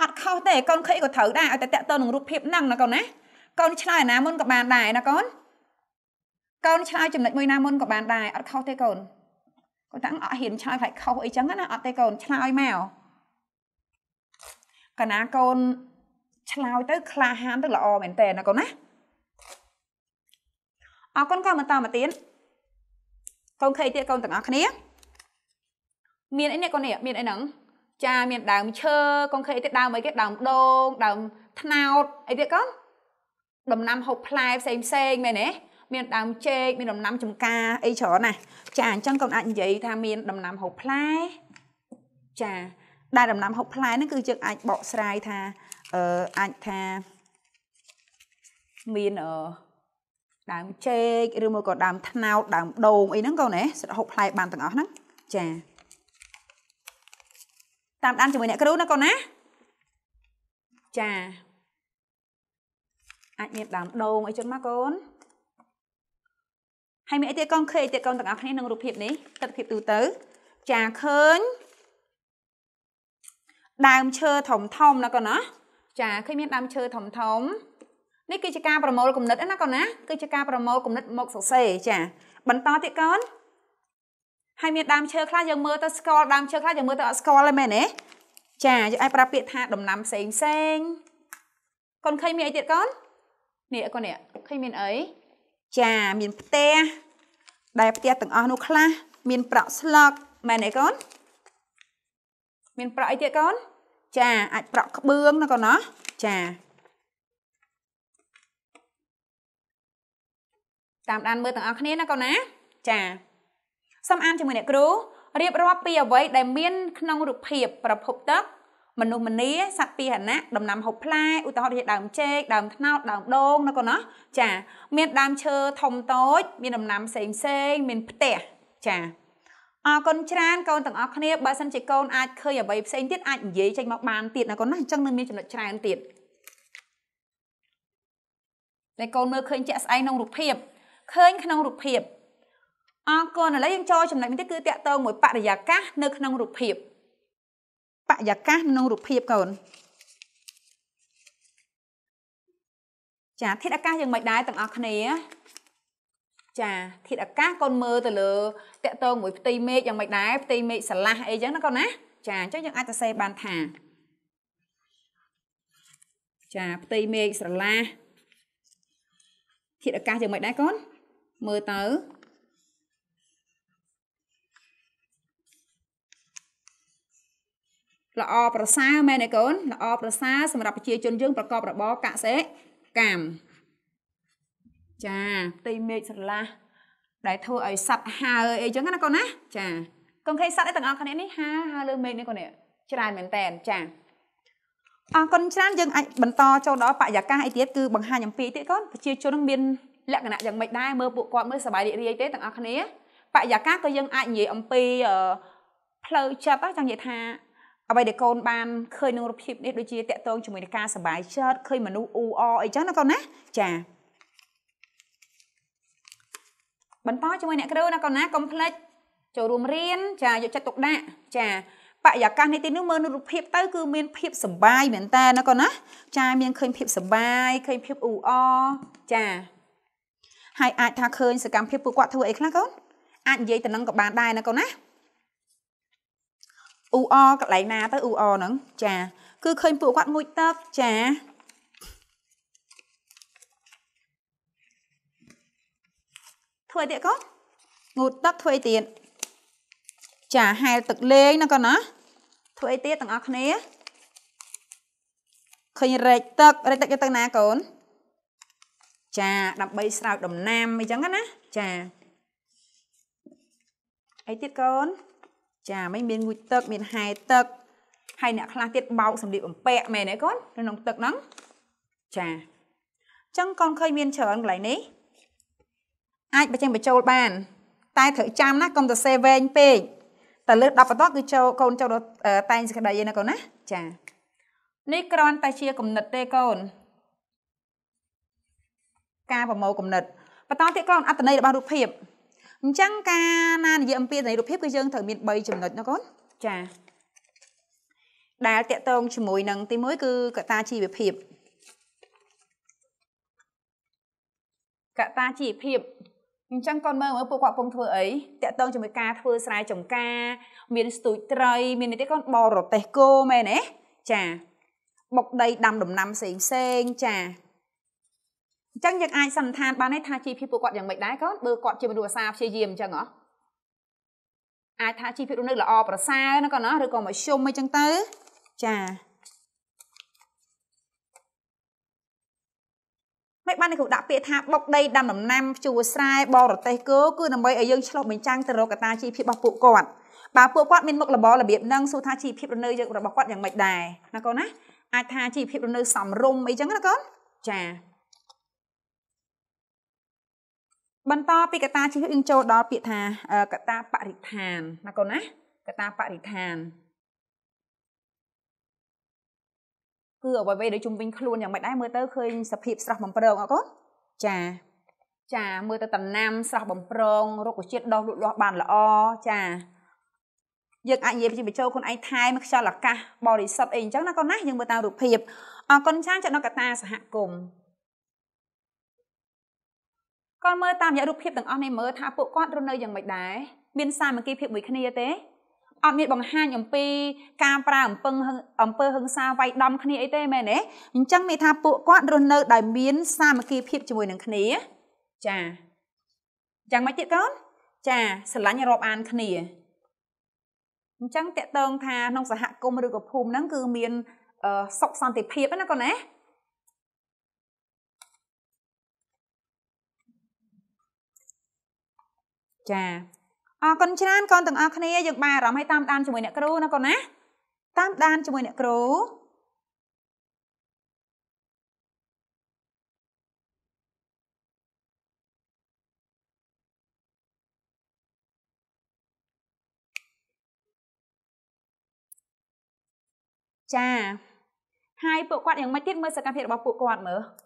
អត់ខុសទេកូនខេក៏ត្រូវដែរឲ្យតែតាក់ទងនឹងរូបភាពហ្នឹងណាកូនណាកូនឆ្លើយណាមុនក៏បានដែរណាកូនកូនឆ្លើយចំណុចមួយណាមុនក៏បានដែរអត់ខុសទេកូនកូនតាំងអត់ហ៊ានឆ្លើយផ្លែខុសអីចឹងណាអត់ទេកូនឆ្លើយមកកណាកូនឆ្លើយទៅក្លាហានទៅល្អមែនតើណាកូនណាអរគុណកូនបន្តមកទៀតកូនឃើញទៀតកូនទាំងអស់គ្នាមានអីនេះកូននេះមានអីហ្នឹងចាមានដើមឈើកូនឃើញទៀតដើមអីគេដើមដូងដើមត្នោតអីទៀតកូនដំណាំហូបផ្លែផ្សេងផ្សេងមែនទេមានដើមចេកមានដំណាំចម្ការអីច្រើនណាស់ចាអញ្ចឹងកូនអាចនិយាយថាមានដំណាំហូបផ្លែចាដែលដំណាំហូបផ្លែហ្នឹងគឺយើងអាចបកស្រាយថាអឺអាចថាមានអឺដើមចេកឬមួយក៏ដើមត្នោតដើមដូង អីហ្នឹងកូនណាសិតហូបផ្លែបានទាំងអស់ហ្នឹងចាតាមដានជាមួយអ្នកគ្រូណាកូនណាចាអាចមានដើមដូងអីចឹងមកកូនហើយមានអីទៀតកូនឃើញអីទៀតកូនទាំងអស់គ្នានឹងរូបភាពនេះទស្សនវិជ្ជាទូទៅចាឃើញដើមឈើធំធំណាកូនណាចាឃើញមានដើមឈើធំធំនេះគឺជាការប្រមូលគំនិតណាកូនណាគឺជាការប្រមូលគំនិតមកសរសេរចា បន្តទៀតកូនហើយមានដើមឈើខ្លះយើងមើលទៅស្គាល់ដើមឈើខ្លះយើងមើលទៅអត់ស្គាល់ទេមែនទេចាយើងអាចប្រើពាក្យថាដំណាំផ្សេងផ្សេងកូនឃើញមានអីទៀតកូននេះកូននេះឃើញមានអីចាមានផ្ទះដែលផ្ទះទាំងអស់នោះខ្លះមានប្រក់ស្លឹកមែនទេកូនមានប្រក់អីទៀតកូនចា អាចប្រក់ក្បឿងណាកូនណាចាតាមដានមើលទាំងអស់គ្នាណាកូនណា ចាសូមអានជាមួយអ្នកគ្រូរៀបរាប់ពីអ្វីដែលមាន ក្នុងរូបភាពប្រភពទឹកមនុស្សម្នាសត្វពាហនៈដំណាំហូបផ្លែឧទាហរណ៍ដូចដើមចេកដើមត្នោតដើមដូងណាកូនណាចា មានដើមឈើធំតូច មាន ដំណាំផ្សេងផ្សេងមានផ្ទះចាអរគុណច្រើនកូនទាំងអស់គ្នាបើសិនជាកូនអាចឃើញអ្វីផ្សេងទៀតអាចនិយាយចេញមកបានទៀតណាកូនណាអញ្ចឹងនឹងមានចំណុចច្រើនទៀតតែកូនមើលឃើញជាក់ស្ដែងក្នុងរូបភាពឃើញក្នុងរូបភាពអរគុណឥឡូវយើងចូលចំណុចនេះគឺតកតងមួយបរិយាកាសនៅក្នុងរូបភាពបរិយាកាសក្នុងរូបភាពកូនចាធាតុអាកាសយ៉ាងម៉េចដែរទាំងអស់គ្នា ចាធាតុអាកាសកូនមើលទៅលើតកតងមួយផ្ទៃមេឃយ៉ាងម៉េចដែរផ្ទៃមេឃស្រឡះអីចឹងណាកូនណាចាអញ្ចឹងយើងអាចសរសេរបានថាចាផ្ទៃមេឃស្រឡះធាតុអាកាសយ៉ាងម៉េចដែរកូនមើលទៅល្អប្រសើរមែនទេកូនល្អប្រសើរសម្រាប់ប្រជាជនយើងប្រកបរបរកសិកម្មចាផ្ទៃមេឃស្រឡះដែលធ្វើឲ្យសัตว์ហើអីចឹងណាកូនណាចាកូនឃើញសัตว์ឯទាំងអស់គ្នានេះហើហើលើមេឃនេះកូននេះច្រើនមែនតែនចាអរគុណច្រើនយើងអាចបន្តចូលដល់បរិយាកាសអីទៀតគឺបង្ហាញអំពីទៀតកូនប្រជា ជននឹងមានលក្ខណៈយ៉ាងម៉េចដែរមើលពួកគាត់មើលសบายរីករាយទេទាំងអស់គ្នាបរិយាកាសក៏យើងអាចនិយាយអំពីផ្លូវចិត្តចង់និយាយថាអ្វីដែលកូនបានឃើញក្នុងរូបភាពនេះដូចជាតកតងជាមួយនឹងការសบายចិត្តឃើញមនុស្សអ៊ូអអីចឹងណាកូនណាចាបន្តជាមួយអ្នកគ្រូណាកូនណាកុំភ្លេចចូលរួមរៀនចាយកចិត្តទុកដាក់ចាបរិយាកាសនេះទីនោះមើលនៅរូបភាពទៅគឺមានភាពសบายមែនតើណាកូនណាចាមានឃើញភាពសบายឃើញភាពអ៊ូអចាហើយអាចថាឃើញសកម្មភាពពួកគាត់ធ្វើអីខ្លះកូនអាចនិយាយទៅនឹងក៏បានដែរណាកូនណាអ៊ូអកន្លែងណាទៅអ៊ូអហ្នឹងចា គឺឃើញពួកគាត់មួយទឹកចាធ្វើអីទៀតកូនងូតទឹកធ្វើអីទៀតចាហែលទឹកលេងណាកូនណាធ្វើអីទៀតទាំងអស់គ្នាឃើញរែកទឹករែកទឹកយកទៅណាកូនចាដើម្បីស្រោចដំណាំអីចឹងណាចាអីទៀតកូនចាមិនមានងូតទឹក មានហែទឹកហើយអ្នកខ្លះទៀតបោកសម្លៀកបំពាក់មែនទេកូននៅក្នុងទឹកហ្នឹងចាអញ្ចឹងកូនឃើញមានច្រើនកន្លែងនេះអាចបញ្ចេញបញ្ចូលបាន តែត្រូវចាំណាកុំទៅសេវែងពេកតែលើស10បន្ទាត់គឺចូលកូនចូលតែងសេចក្តីឯណាកូនណាចា នេះគ្រាន់តែជាគំនិតទេកូនការប្រមូលគំនិតបន្តទៀតកូនអត្តន័យរបស់រូបភាពអញ្ចឹងការណានិយាយអំពីអត្តន័យរូបភាពគឺយើងត្រូវមាន3ចំណុចណាកូនចាដែលតកតងជាមួយនឹងទី1គឺកត្តាជីវភាពកត្តាជីវភាពអញ្ចឹងកូនមើលមើលពួកគាត់កំពុងធ្វើអីតកតងជាមួយការធ្វើស្រែចម្ការមានស្ទូចត្រីមាននេះទេកូនបររទេសគោមែនទេចាបុកដីដាំដំណាំផ្សេងផ្សេងចាអញ្ចឹងយើងអាចសន្និដ្ឋានបានថាជីវភាពពួកគាត់យ៉ាងម៉េចដែរកូនបើគាត់ជាមនុស្សអាសាព្យាយាមអញ្ចឹងហ៎អាចថាជីវភាពនៅល្អប្រសើរណាកូនណាឬក៏មធ្យមអីចឹងទៅចាមិនបានគេដាក់ពាក្យថាបុកដីដាំដំណាំភ្ជួរស្រែបរទេសគោគឺដើម្បីឲ្យយើងឆ្លុះបញ្ចាំងទៅរកកត្តាជីវភាពរបស់ពួកគាត់បើពួកគាត់មានមុខរបររបៀបហ្នឹងសួរថាជីវភាពរនៅរបស់គាត់យ៉ាងម៉េចដែរណាកូនណាអាចថាជីវភាពរនៅសំរុំអីចឹងណាកូនចាបន្តពីកត្តាជិះយើងចូលដល់ពាក្យថាកត្តាបរិស្ថានណាកូនណាកត្តាបរិស្ថានគឺអ្វីៗដែលជុំវិញខ្លួនយ៉ាងម៉េចដែរមើលទៅឃើញសភាព ស្រស់បំព្រងអកូនចាចាមើលទៅតំណាំស្រស់បំព្រងរុក្ខជាតិដោះលូតលាស់បានល្អចាយើងអាចនិយាយពីបញ្ចូលខ្លួនឯងថែមខ្យល់អាកាសបរិសុទ្ធអីអញ្ចឹងណាកូនណាយើងមើលតាមរូបភាពអរគុណច្រើនចំណុចកតាសហគមន៍គាត់មើលតាមរយៈរូបភាពទាំងអស់នេះមើលថាពួកគាត់រស់នៅយ៉ាងម៉េចដែរមានសាមគ្គីភាពមួយគ្នា ទេអត់មានបង្ហាញអំពីការប្រើអំពឹងអំពើហឹង្សាវាយដំគ្នាអីទេមែនទេអញ្ចឹងមានថាពួកគាត់រស់នៅដោយមាន សាមគ្គីភាពជាមួយនឹងគ្នាចាយ៉ាងម៉េចទៀតកូនចាស្រឡាញ់រាប់អានគ្នាអញ្ចឹងតកតងថាក្នុងសហគមន៍ឬក៏ភូមិហ្នឹងគឺមានសុខសន្តិភាពណាកូនណាចាអរគុណច្រើនកូនទាំងអស់គ្នាយើងបានអារម្មណ៍ឲ្យតាមដានជាមួយអ្នកគ្រូណាកូនណាតាមដានជាមួយអ្នកគ្រូចាហើយពួកគាត់យ៉ាងម៉េចទៀតមើលសកម្មភាពរបស់ពួកគាត់មើល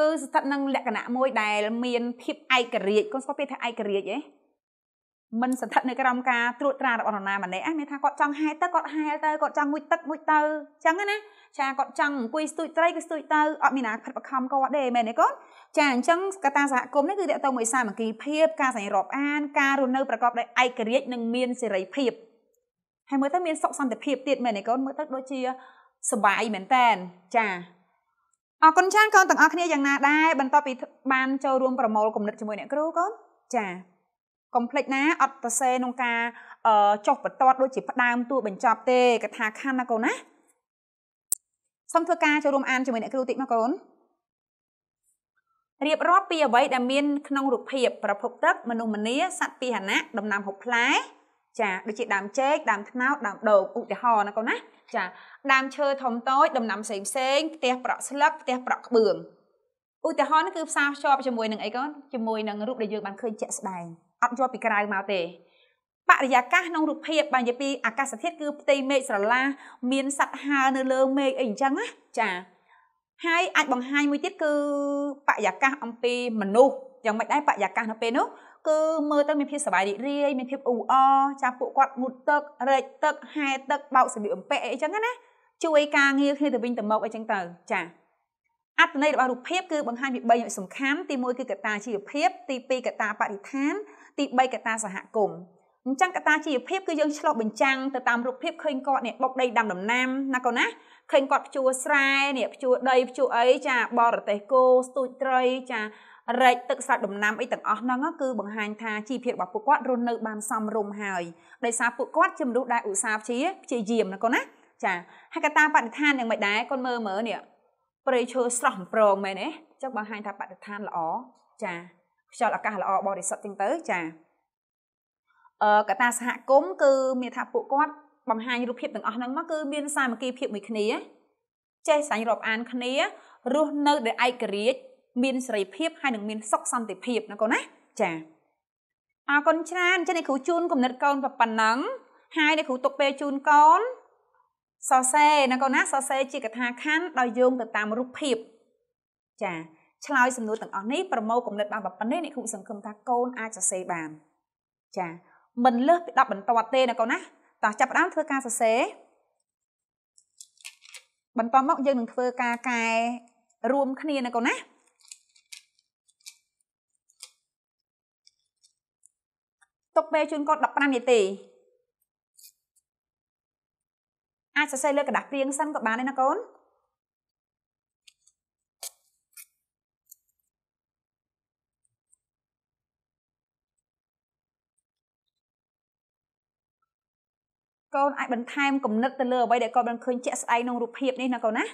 គឺស្ថិតនឹងលក្ខណៈមួយដែល មានភាពឯករាជ្យកូនស្គាល់ពាក្យថាឯករាជ្យហ៎មិនស្ថិតនៅក្រោមការត្រួតត្រារបស់នរណាម្នាក់ហ្នឹងមានថាគាត់ចង់ហែលទៅគាត់ហែលទៅគាត់ចង់ងុយទឹកងុយទៅអញ្ចឹងណាចាគាត់ចង់អង្គុយស្ទួយត្រីគឺស្ទួយទៅអត់មានណាខិតបខំគាត់ទេមែនទេកូនចាអញ្ចឹងកតាសហគមន៍នេះគឺតកតមួយសាមគ្គីភាពការសម្របអាន ការរស់នៅប្រកបដោយឯករាជ្យនិងមានសេរីភាពហើយមើលទៅមានសុខសន្តិភាពទៀតមែនទេកូនមើលទៅដូចជាសុបាយមែនតែនចាអរគុណច្រើនកូនទាំងអស់គ្នាយ៉ាងណាដែរបន្ទាប់ពីបានចូលរួមប្រមូលគំនិតជាមួយអ្នកគ្រូកូនចាកុំភ្លេចណាអត់ប្រសេក្នុងការចុះបន្ទាត់ដូចជាផ្ដើមទួបញ្ចប់ទេកថាខណ្ឌណាកូនណាសូមធ្វើការចូលរួមអានជាមួយអ្នកគ្រូតិចមកកូនរៀបរាប់ពីអ្វីដែលមាន ក្នុងរូបភាពប្រភពទឹកមនុស្សម្នាសត្វពាហនៈដំណាំហុកផ្លែចាដូចជាដើមចេកដើមត្នោតដើមដូងឧទាហរណ៍ណាកូនណាចាដើមឈើធំតូចដំណាំផ្សេងផ្សេងផ្ទះប្រក់ស្លឹកផ្ទះប្រក់ក្បឿងឧទាហរណ៍នេះគឺផ្សារភ្ជាប់ជាមួយនឹងអីកូនជាមួយនឹងរូបដែលយើងបានឃើញជាក់ស្ដែងអត់យកពីក្រៅមកទេបរិយាកាសក្នុងរូបភាពបាននិយាយពីអាកាសធាតុគឺផ្ទៃមេឃស្រឡះមានសត្វហើរនៅលើមេឃអីអញ្ចឹងណាចាហើយអាចបង្ហាញមួយទៀតគឺបរិយាកាសអំពីមនុស្សយ៉ាងមិនដែរបរិយាកាសនៅពេលនោះគឺមើលទៅមានភាពសប្បាយរីករាយមានភាពអ៊ូអរចាំពួកគាត់ងូតទឹករែកទឹកហែទឹកបោកសម្លៀកបំពាក់អីចឹងណា ជួយការងារគ្នាទៅវិញទៅមកអីចឹងទៅចាអត្ថន័យរបស់រូបភាពគឺបង្ហាញពី3យ៉ាងសំខាន់ទី1គឺកត្តាជីវភាព ទី2កត្តាបរិស្ថានទី3កត្តាសហគមន៍អញ្ចឹងកត្តាជីវភាពគឺយើងឆ្លុះបញ្ចាំងទៅតាមរូបភាពឃើញគាត់នេះបុកដីដាំដំណាំណាកូនណាឃើញគាត់ភ្ជួរស្រែនេះភ្ជួរដីភ្ជួរអីចាបរទេសគោស្ទូចត្រីចារែកទឹកស្រោចដំណាំអីទាំងអស់ហ្នឹងគឺបង្ហាញថាជីវភាពរបស់ពួកគាត់រស់នៅបានសមរម្យហើយដោយសារពួកគាត់ជាមនុស្សដែលឧស្សាហ៍ព្យាព្យាយាមណាកូនណាចាហើយកត្តាបរិស្ថានយ៉ាងម៉េចដែរកូនមើលមើលនេះព្រៃឈើស្រស់បំប្រងមែនទេចង់បង្ហាញថាបរិស្ថានល្អចាខ្យល់អាកាសល្អបរិសុទ្ធចឹងទៅចាអឺកត្តាសហគមន៍គឺ មានថាពួកគាត់បង្ហាញរូបភាពទាំងអស់ហ្នឹងមកគឺមានសាមគ្គីភាពមួយគ្នា ចេះសាញ់រាប់អានគ្នារស់នៅដោយឯករាជ្យមានសេរីភាពហើយនឹងមានសុខសន្តិភាពណាកូនណា ចាអរគុណច្រើនចឹងនេះគ្រូជូនគំនិតកូនប៉ុណ្ណឹងហើយនេះគ្រូទុកពេលជូនកូនសរសេរណាកូនណាសរសេរជាកថាខណ្ឌដោយយោងទៅតាមរូបភាព ចាឆ្លើយសំណួរទាំងអស់នេះប្រមូលគំនិតបានប៉ុណ្ណេះនេះគ្រូសង្ឃឹមថាកូនអាចសរសេរបានចាមិនលើសពី10បន្ទាត់ទេណាកូនណាតោះចាប់ផ្ដើមធ្វើការសរសេរបន្តមកយើងនឹងធ្វើការកែរួមគ្នាណាកូនណាទុកពេលជូនគាត់15នាទីអាចសរសេរលើกระดาษព្រៀងសិនក៏បានដែរណាកូនកូនអាចបន្ថែមគំនិតទៅលើអ្វីដែលកូនបានឃើញជាក់ស្ដែងក្នុងរូបភាពនេះណាកូនណា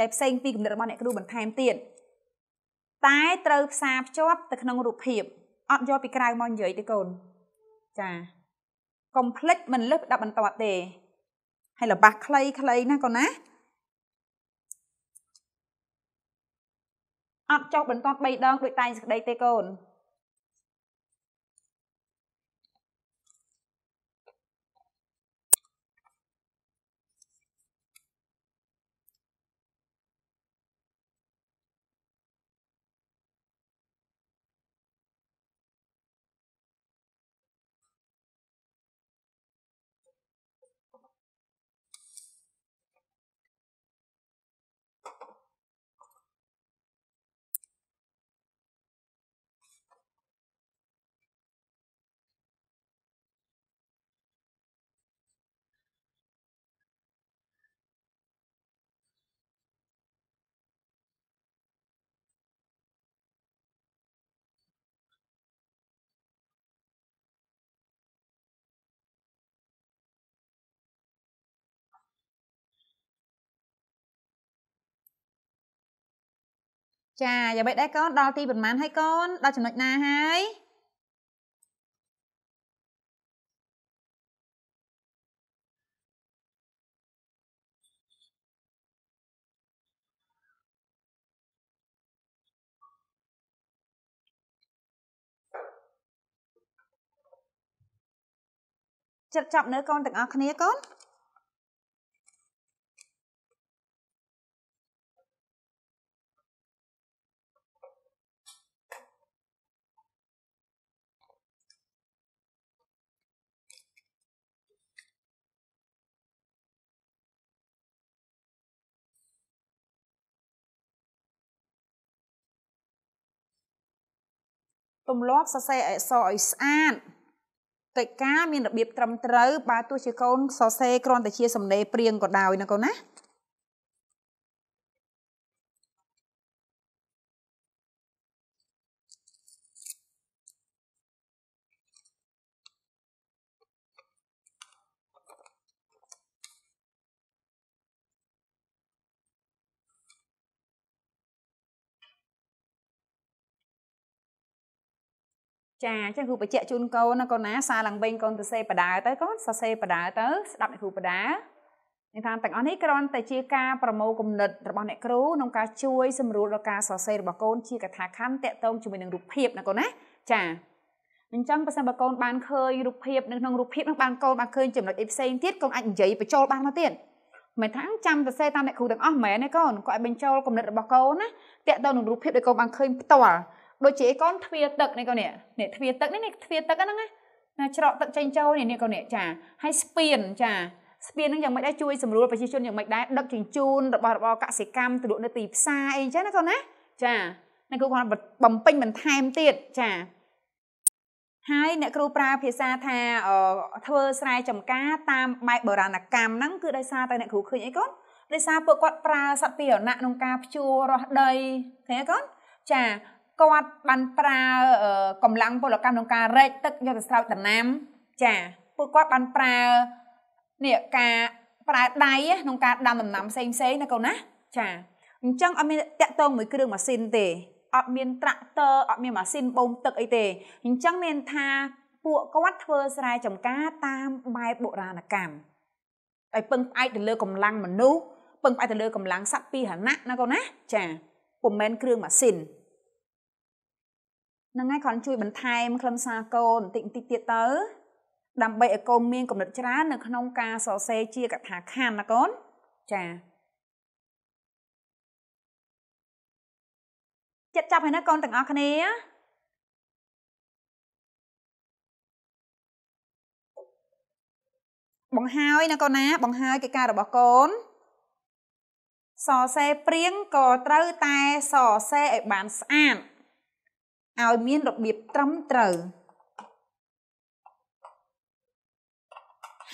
ដែលផ្សេងពីគំនិតរបស់អ្នកគ្រូបន្ថែមទៀតតែត្រូវផ្សារភ្ជាប់ទៅក្នុងរូបភាពអត់យកពីក្រៅមកនិយាយទេកូនចាកុំភ្លេចមិនលឹះដាក់បន្ទាត់ទេ ហើយល្បាស់ខ្លីខ្លីណាកូនណាអត់ចុះបន្ទាត់3ដងដូចតែងសក្តីទេកូនចាយ៉ាងម៉េចដែរកូនដល់ទី ប្រហែលហើយកូនដល់ចំណុចណាហើយចិត្តចប់នៅកូនទាំងអស់គ្នាកូនទម្លាប់សរសេរអក្សរឲ្យស្អាតកិច្ចការមានរបៀបត្រឹមត្រូវបើទោះជាកូនសរសេរគ្រាន់តែជាសំណេរព្រៀងក៏ដោយណាកូនណាចាអញ្ចឹងគ្រូបញ្ជាក់ជូនកូនណាកូនណាសារឡើងវិញកូនទៅសេបដាទៅកូនសរសេរបដាទៅស្ដាប់អ្នកគ្រូបដានឹងថាទាំងអស់នេះគ្រាន់តែជាការប្រមូលគំនិតរបស់អ្នកគ្រូក្នុងការជួយសម្រួលដល់ការសរសេររបស់កូនជាកថាខណ្ឌតាក់ទងជាមួយនឹងរូបភាពណាកូនណាចាអញ្ចឹងបើសិនបើកូនបានឃើញរូបភាពនៅក្នុងរូបភាពនោះបានកូនបានឃើញចំណុចអីផ្សេងទៀតកូនអាចនិយាយបញ្ចូលបានមកទៀតមិនថាចាំសរសេរតាមអ្នកគ្រូទាំងអស់មែនទេកូនគាត់ឲ្យបញ្ចូលគំនិតរបស់កូនណាតាក់ទងនឹងរូបភាពដែលកូនបានឃើញផ្ទាល់ដូចជាអីកូនទ្វារទឹកនេះកូននេះនេះទ្វារទឹកនេះនេះទ្វារទឹកហ្នឹងណាច្រកទឹកចេញចូលនេះនេះកូននេះចាហើយស្ពានចាស្ពាននឹងយ៉ាងម៉េចដែរជួយសម្រួលប្រជាជនយ៉ាងម៉េចដែរដឹកជញ្ជូនរបស់របរកសិកម្មទៅលក់នៅទីផ្សារអីចឹងណាកូនណាចាអ្នកគ្រូគាត់បំពេញបន្ថែមទៀតចាហើយអ្នកគ្រូប្រើភាសាថាធ្វើស្រែចម្ការតាមបែបបុរាណកម្មហ្នឹងគឺដោយសារតែអ្នកគ្រូឃើញអីកូនដោយសារពួកគាត់ប្រើសត្វពាហនៈក្នុងការភ្ជួររាស់ដីឃើញអីកូនចាគាត់បានប្រើកម្លាំងពលកម្មក្នុងការរែកទឹកយកទៅស្រោចដំណាំចាពួកគាត់បានប្រើនេះការប្រើដៃក្នុងការដាំដំណាំផ្សេងផ្សេងណាកូនណា ចាអញ្ចឹងអត់មានតាក់ទងមួយគ្រឿងម៉ាស៊ីនទេអត់មានត្រាក់ទ័រអត់មានម៉ាស៊ីនបូមទឹកអីទេអញ្ចឹងមាន ថាពួកគាត់ធ្វើស្រែចម្ការ តាមបែបបុរាណកម្មហើយពឹងផ្អែកទៅលើកម្លាំងមនុស្សពឹងផ្អែកទៅលើកម្លាំងសត្វពាហនៈណាកូនណា ចាពុំមែនគ្រឿងម៉ាស៊ីនហ្នឹងហើយគ្រាន់ជួយបន្ថែមខ្លឹមសារកូនបន្តិចបន្តិចទៀតទៅដើម្បីឲ្យកូនមានគំនិតច្រើននៅ ក្នុងការសរសេរជាកថាខណ្ឌណាកូនចាចិត្តចាប់ហើយណាកូនទាំងអស់គ្នាបង្ហើយណាកូនណា បង្ហើយកិច្ចការរបស់កូនសរសេរព្រៀងក៏ត្រូវតែសរសេរឲ្យបានស្អាតឲ្យមានរបៀបត្រឹមត្រូវ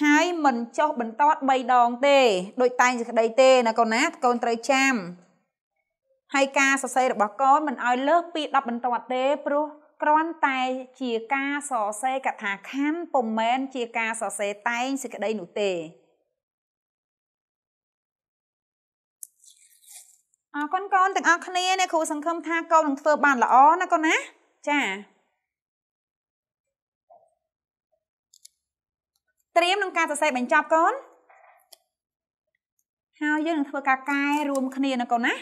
ហើយមិនចុះបន្ត3ដងទេដោយតែងសេចក្តីទេណាកូនណាកូនត្រូវចាំហើយការសរសេររបស់កូនមិនឲ្យលើសពី10បន្ទាត់ទេ ព្រោះគ្រាន់តែជាការសរសេរកថាខណ្ឌពុំមែន ជាការសរសេរតែងសេចក្តី នោះទេអរគុណកូនទាំងអស់គ្នាអ្នកគ្រូសង្ឃឹមថាកូននឹងធ្វើ បានល្អណាកូនណាចាត្រៀមនឹងការសរសេរបញ្ចប់កូនហើយយើងនឹងធ្វើការកែរួម គ្នាណាកូនណា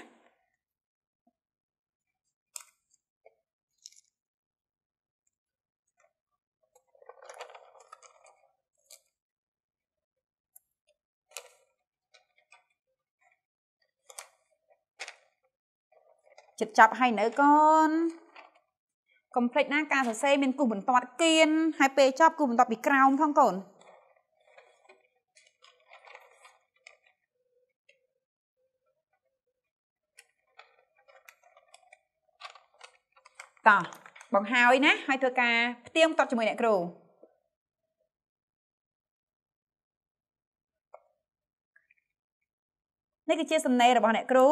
ជិតចប់ហើយនៅកូនកុំភ្លេចណាការសរសេរមានគូបន្ទាត់គៀនហើយពេលចប់គូបន្ទាត់ពីក្រោមផងកូនតោះបង្ហើយណាហើយធ្វើការផ្ទៀងផ្ទាត់ជាមួយអ្នកគ្រូនេះគឺជាសំណេររបស់អ្នកគ្រូ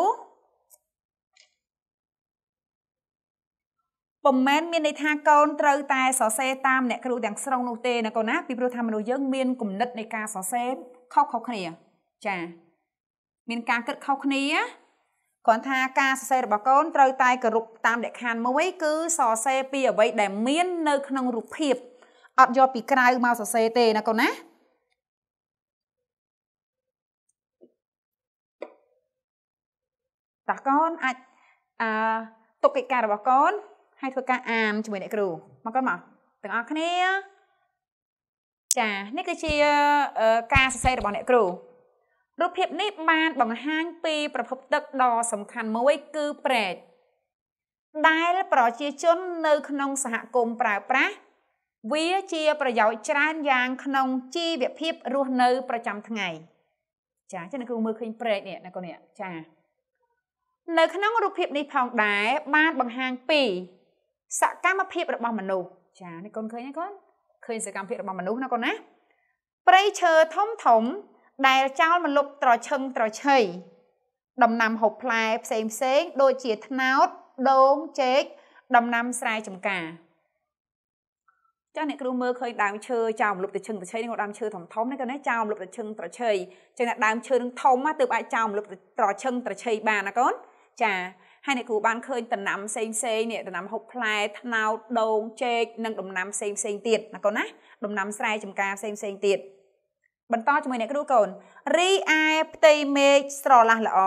ពុំមែនមានន័យថាកូនត្រូវតែសរសេរតាមអ្នកគ្រូទាំងស្រុងនោះទេណាកូនណា ពីព្រោះថាមនុស្សយើងមានគំនិតនៃការសរសេរខុសខុសគ្នាចា មាន ការគិតខុសគ្នាគ្រាន់ថាការសរសេររបស់កូនត្រូវតែគោរពតាមលក្ខខណ្ឌមួយគឺសរសេរពីអ្វី ដែលមាននៅក្នុងរូបភាពអត់យកពីក្រៅមកសរសេរទេណាកូនណាតើកូនអាចអឺទុកកិច្ចការរបស់កូនហើយធ្វើការអាមជាមួយអ្នកគ្រូ មកគាត់មកទាំងអស់គ្នា ចានេះគឺជាការសរសេររបស់អ្នកគ្រូ រូបភាពនេះបានបង្ហាញពី ប្រភពទឹកដ៏សំខាន់មួយគឺប្រេតដែលប្រជាជននៅ ក្នុងសហគមន៍ប្រើប្រាស់វាជាប្រយោជន៍ច្រើនយ៉ាងក្នុងជីវភាព រស់នៅប្រចាំថ្ងៃចាចឹងគ្រូមើលឃើញប្រេតនេះណាកូននេះចា នៅក្នុងរូបភាពនេះផងដែរបានបង្ហាញពីសកម្មភាពរបស់មនុស្សចានេះកូនឃើញទេកូនឃើញសកម្មភាពរបស់មនុស្សណាកូនណាព្រៃឈើធំធំដែលចោលមកលុបត្រឈឹងត្រឆៃដំណាំហូបផ្លែផ្សេងផ្សេង ដូចជាត្នោតដូងចេក ដំណាំស្រែចម្ការចាអ្នកគ្រូមើលឃើញដើមឈើចោមលុបត្រឈឹងត្រឆៃនឹងដើមឈើធំធំនេះក៏ណាចោមលុបត្រឈឹងត្រឆៃចឹងតែដើមឈើនឹងធំទៅអាចចោមលុបត្រឈឹងត្រឆៃបានណាកូនចាហើយអ្នកគ្រូបានឃើញដំណាំផ្សេងផ្សេងនេះដំណាំហុកផ្លែត្នោតដូងចេកនិងដំណាំផ្សេងផ្សេងទៀតណាកូនណាដំណាំស្រែចម្ការផ្សេងផ្សេងទៀតបន្តជាមួយអ្នកគ្រូកូនរីឯផ្ទៃមេឃស្រឡះល្អ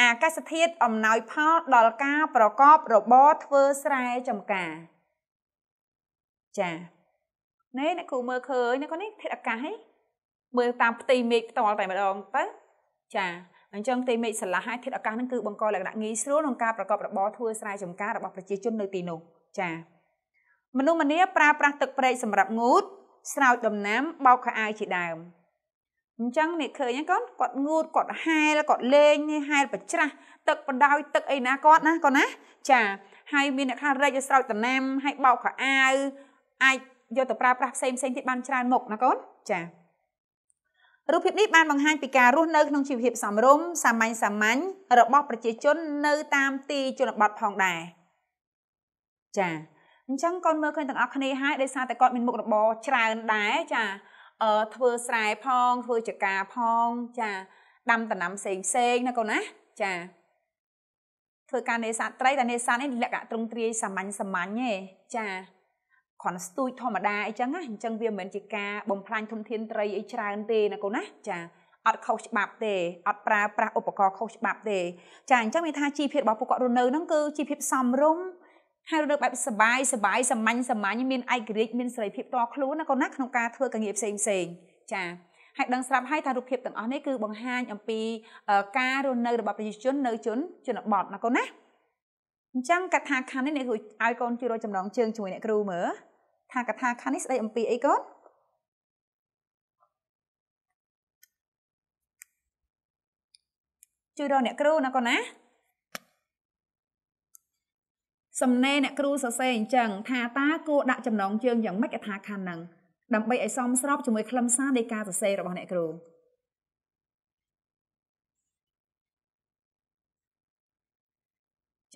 អាកាសធាតុអំណោយផលដល់ការប្រកបរបរធ្វើស្រែចម្ការចាណែអ្នកគ្រូមើលឃើញណាកូននេះធាតុអាកាសហីមើលតាមផ្ទៃមេឃផ្ទាល់តែម្ដងទៅចាអញ្ចឹងផ្ទៃមេឃស្រឡះហើយធាតុអាកាសហ្នឹងគឺបង្កលក្ខណៈងាយស្រួលក្នុងការប្រកបរបរធ្វើស្រែចម្ការរបស់ប្រជាជននៅទីនោះចា៎មនុស្សម្នាប្រើប្រាស់ទឹកប្រេកសម្រាប់ងូតស្រោចដំណាំ បោកខោអាវជាដើមអញ្ចឹងអ្នកឃើញហ្នឹងកូនគាត់ងូតគាត់ហែលគាត់លេងហែលប្រច្រាស់ទឹកបដោយទឹកអីណាគាត់ណាកូនណា ចាហើយមានអ្នកខ្លះរែកស្រោចដំណាំហើយបោកខោអាវអាចយកទៅប្រើប្រាស់ផ្សេងផ្សេងទៀតបានច្រើនមុខណាកូនចារូបភាពនេះបានបង្ហាញពីការរស់នៅក្នុងជីវភាពសមរម្យសាមញ្ញសាមញ្ញរបស់ប្រជាជននៅ តាមទីជនបទផងដែរចាអញ្ចឹងកូនមើលឃើញទាំងអស់គ្នាហើយដោយសារតែគាត់មានមុខរបរច្រើនដែរចាអឺធ្វើស្រែផងធ្វើចកាផងចាដាំដំណាំផ្សេងផ្សេងណាកូនណា ចាធ្វើការនេសាទត្រីតែនេសាទនេះលក្ខណៈទ្រង់ទ្រាយសាមញ្ញសាមញ្ញទេចាគ្រាន់ស្ទូចធម្មតាអីចឹងណាអញ្ចឹងវាមិនមែនជាការបំផ្លាញធនធានត្រីអីច្រើនទេណាកូនណា ចាអត់ខុសច្បាប់ទេអត់ប្រើប្រាស់ឧបករណ៍ខុសច្បាប់ទេចាអញ្ចឹងវាថាជីវភាពរបស់ពួកគាត់រស់នៅហ្នឹងគឺជាភាពសមរម្យហើយរស់នៅបែបសបាយសបាយសាមញ្ញសាមញ្ញមានឯករាជ្យមានសេរីភាពតខ្លួនណាកូនណាក្នុងការធ្វើការងារផ្សេងផ្សេងចាហើយដឹងស្រាប់ហើយថារូបភាពទាំងអស់នេះគឺបង្ហាញអំពីការរស់នៅរបស់ប្រជាជននៅជនជនបទណាកូនណាអញ្ចឹងកថាខណ្ឌនេះអ្នកគ្រូឲ្យកូនជួយរកចំណងជើងជាមួយអ្នកគ្រូមើលថាកថាខណ្ឌនេះស្ដីអំពីអីកូនជួយរកអ្នកគ្រូណាកូនណា សំណេរអ្នកគ្រូសរសេរអញ្ចឹងថាតើគួរដាក់ចំណងជើងយ៉ាងម៉េចកថាខណ្ឌហ្នឹងដើម្បីឲ្យសមស្របជាមួយខ្លឹមសារនៃការសរសេររបស់អ្នកគ្រូ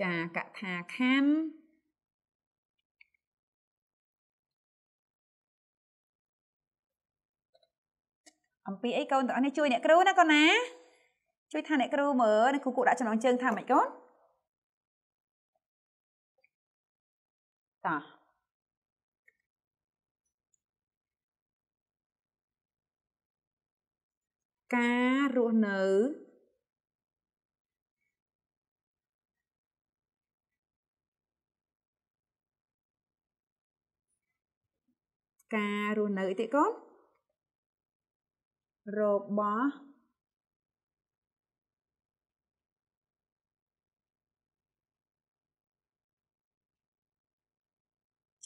ចាកថាខណ្ឌអំពីអីកូនទាំងអស់នេះជួយអ្នកគ្រូណាកូនណា ជួយថាអ្នកគ្រូមើលគ្រូគូដាក់ចំណងជើងថាម៉េចកូនតោះការរស់នៅការរស់នៅតិចកូនរបស់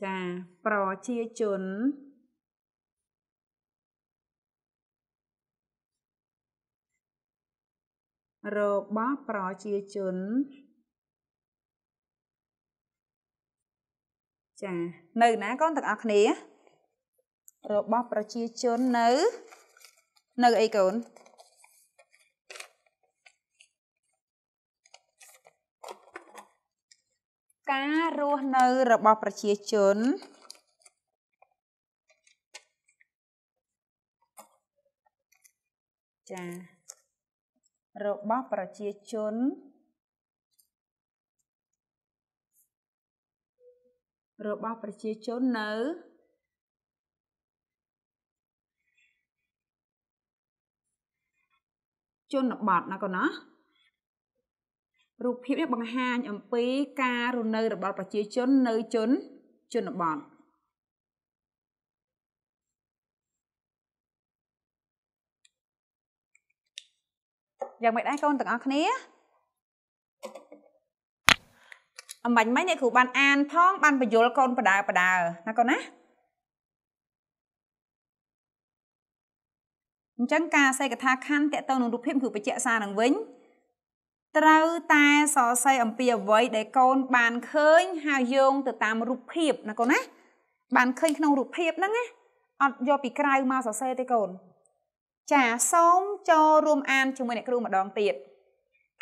ចាប្រជាជនរបស់ប្រជាជនចានៅណាកូនទាំងអស់គ្នារបស់ប្រជាជននៅនៅអីកូនការរស់នៅ របស់ប្រជាជន ចា របស់ប្រជាជនរបស់ប្រជាជននៅជនបទណាកូនណារូបភាពនេះបង្ហាញអំពី ការរស់នៅរបស់ប្រជាជននៅជនជនបទយ៉ាងម៉េចដែរកូនទាំងអស់គ្នាអំបញ្ញមិញអ្នកគ្រូបានអានផងបានបញ្យលកូនបដើបដើណាកូនណាអញ្ចឹងការសេកថាខណ្ឌតកតងនឹងរូបភាពគឺបច្ចៈសារនឹងវិញត្រូវតែសរសេរអំពីអ្វីដែលកូន បានឃើញហើយយោងទៅតាមរូបភាពណាកូនណាបានឃើញក្នុងរូបភាពហ្នឹងណាអត់យកពីក្រៅមកសរសេរទេកូនចាសូមចូលរួមអានជាមួយអ្នកគ្រូម្ដងទៀត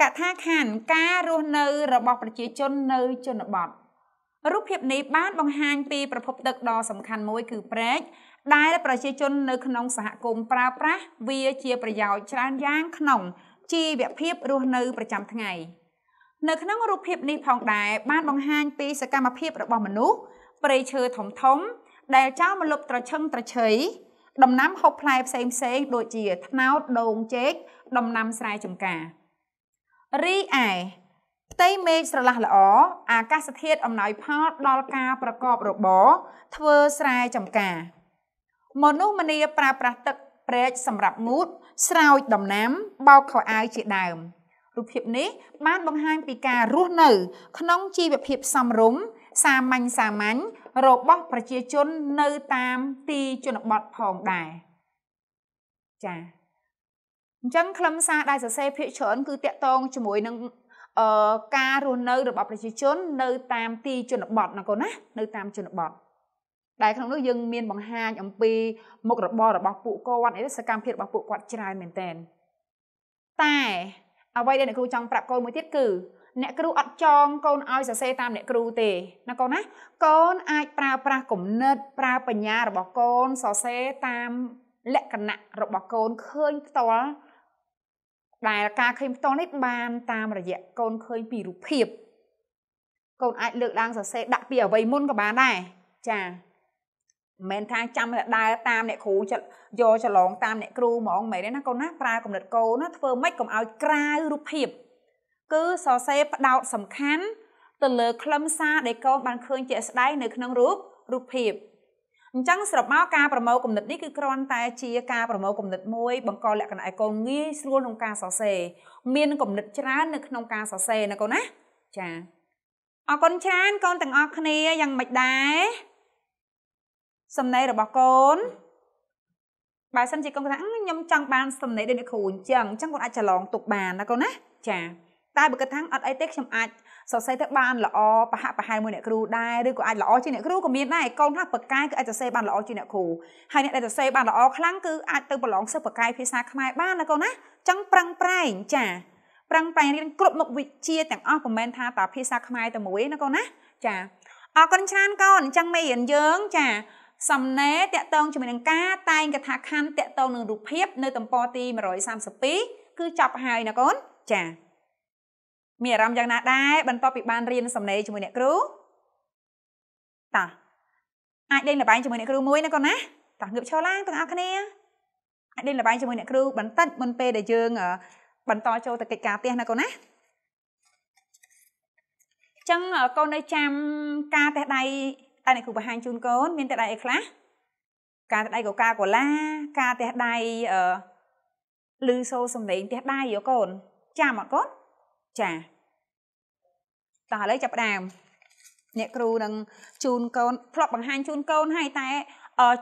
កថាខណ្ឌការរស់នៅរបស់ប្រជាជននៅជនបទរូបភាពនេះបានបង្ហាញពីប្រភពទឹកដ៏សំខាន់មួយគឺព្រែកដែលប្រជាជននៅក្នុងសហគមន៍ប្រើប្រាស់វាជាប្រយោជន៍ច្រើនយ៉ាង ក្នុងជីវភាពរស់នៅប្រចាំថ្ងៃ នៅក្នុងរូបភាពនេះផងដែរបានបង្ហាញពីសកម្មភាពរបស់មនុស្សព្រៃឈើធំធំ ដែលចោលមកលុបត្រឈឹងត្រឈៃដំណាំហូបផ្លែផ្សេងផ្សេងដូចជាត្នោតដូងចេកដំណាំស្រែចម្ការរីឯផ្ទៃមេឃស្រឡះល្អអាកាសធាតុអំណោយផលដល់ការប្រកបរបរធ្វើស្រែចម្ការមនុស្សម្នាប្រើប្រាស់ទឹកប្រេកសម្រាប់ងូតស្រោចដំណាំបោកខោអាវជាដើមរូបភាពនេះបានបង្ហាញពីការរស់នៅក្នុងជីវភាពសមរម្យសាមញ្ញសាមញ្ញរបស់ប្រជាជននៅតាមទីជនបទផងដែរចា៎អញ្ចឹងខ្លឹមសារដែលសរសេរភាគច្រើនគឺតាក់ទងជាមួយនឹងអឺការរស់នៅរបស់ប្រជាជននៅតាមទីជនបទណាកូនណានៅតាមជនបទដែលក្នុងនោះយើងមានបង្ហាញអំពី មុខរបររបស់ពួកគាត់អីសកម្មភាពរបស់ពួកគាត់ច្រើនមែនតើតែអ្វីដែលអ្នកគ្រូចង់ប្រាប់កូនមួយទៀតគឺ អ្នកគ្រូអត់ចងកូនឲ្យសរសេរតាម អ្នកគ្រូទេណាកូនណាកូនអាចប្រើប្រាស់គំនិតប្រើបញ្ញារបស់កូនសរសេរតាមលក្ខណៈរបស់កូនឃើញផ្ទាល់ដែលការឃើញផ្ទាល់នេះបាន តាមរយៈកូនឃើញពីរូបភាព កូនអាចលើកឡើងសរសេរដាក់ពីអ្វីមុនក៏បានដែរចាមិនថាចាំដើរតាមអ្នកគ្រូចិត្តយកច្រឡងតាមអ្នកគ្រូហ្មងមិនទេណាកូនណាប្រើកំណត់គោលណាធ្វើម៉េចកុំឲ្យក្រៅរូបភាពគឺសរសេរផ្ដោតសំខាន់ ទៅលើខ្លឹមសារដែលកូនបានឃើញជាក់ស្ដែងនៅក្នុងរូបរូបភាពអញ្ចឹងស្របមកការប្រមូលគំនិតនេះគឺគ្រាន់តែជាការប្រមូលគំនិតមួយបង្កលក្ខណៈឲ្យកូនងាយស្រួលក្នុងការសរសេរមានគំនិតច្រើននៅក្នុងការសរសេរណាកូនណាចាអរគុណច្រើនកូនទាំងអស់គ្នាយ៉ាងម៉េចដែរសំណេររបស់កូនបើសិនជាកូនគាត់ថាខ្ញុំចង់បានសំណេរដូចអ្នកគ្រូអញ្ចឹងអញ្ចឹងកូនអាចច្រឡងទុកបានណាកូនណាចាតែបើគាត់ថាអត់អីទេខ្ញុំអាចសរសេរទៅបានល្អប្រហាក់ប្រហែលមួយអ្នកគ្រូដែរឬក៏អាចល្អជាងអ្នកគ្រូក៏មានដែរកូនថាប្រកាយគឺអាចសរសេរបានល្អជាងអ្នកគ្រូហើយអ្នកដែលសរសេរបានល្អខ្លាំងគឺអាចទៅប្រឡងសិស្សប្រកាយភាសាខ្មែរបានណាកូនណាចឹងប្រឹងប្រែងចាប្រឹងប្រែងរៀនគ្រប់មុខវិជ្ជាទាំងអស់មិនមែនថាតែភាសាខ្មែរតែមួយណាកូនណាចាអរគុណច្រើនកូនអញ្ចឹងមេរៀនយើងចាសំណេរតកតងជាមួយនឹងការតែងកថាខណ្ឌតកតងនឹងរូបភាព នៅទំព័រទី132គឺចប់ហើយណាកូនចា៎មានអារម្មណ៍យ៉ាងណាដែរបន្ទាប់ពីបានរៀនសំណេរជាមួយអ្នកគ្រូតាអាចលេងល្បែងជាមួយអ្នកគ្រូមួយណាកូនណាតាងើបឈរឡើងទាំងអស់គ្នាអាចលេងល្បែងជាមួយអ្នកគ្រូបន្តិចមុនពេលដែលយើង បន្តចូលទៅកិច្ចការផ្ទះណាកូនណាចឹងកូននៅចាំការផ្ទះដៃតែអ្នកគ្រូបង្ហាញជូនកូន មានតែដៃអីខ្លះការតែដៃកូកាកូឡាការតែដៃអឺឮសូរសំឡេងតែដៃយោកូនចាំអត់កូនចាតោះឥឡូវចាប់ផ្ដើមអ្នកគ្រូនឹង ជូនកូនធ្លាប់បង្ហាញជូនកូនឲ្យតែ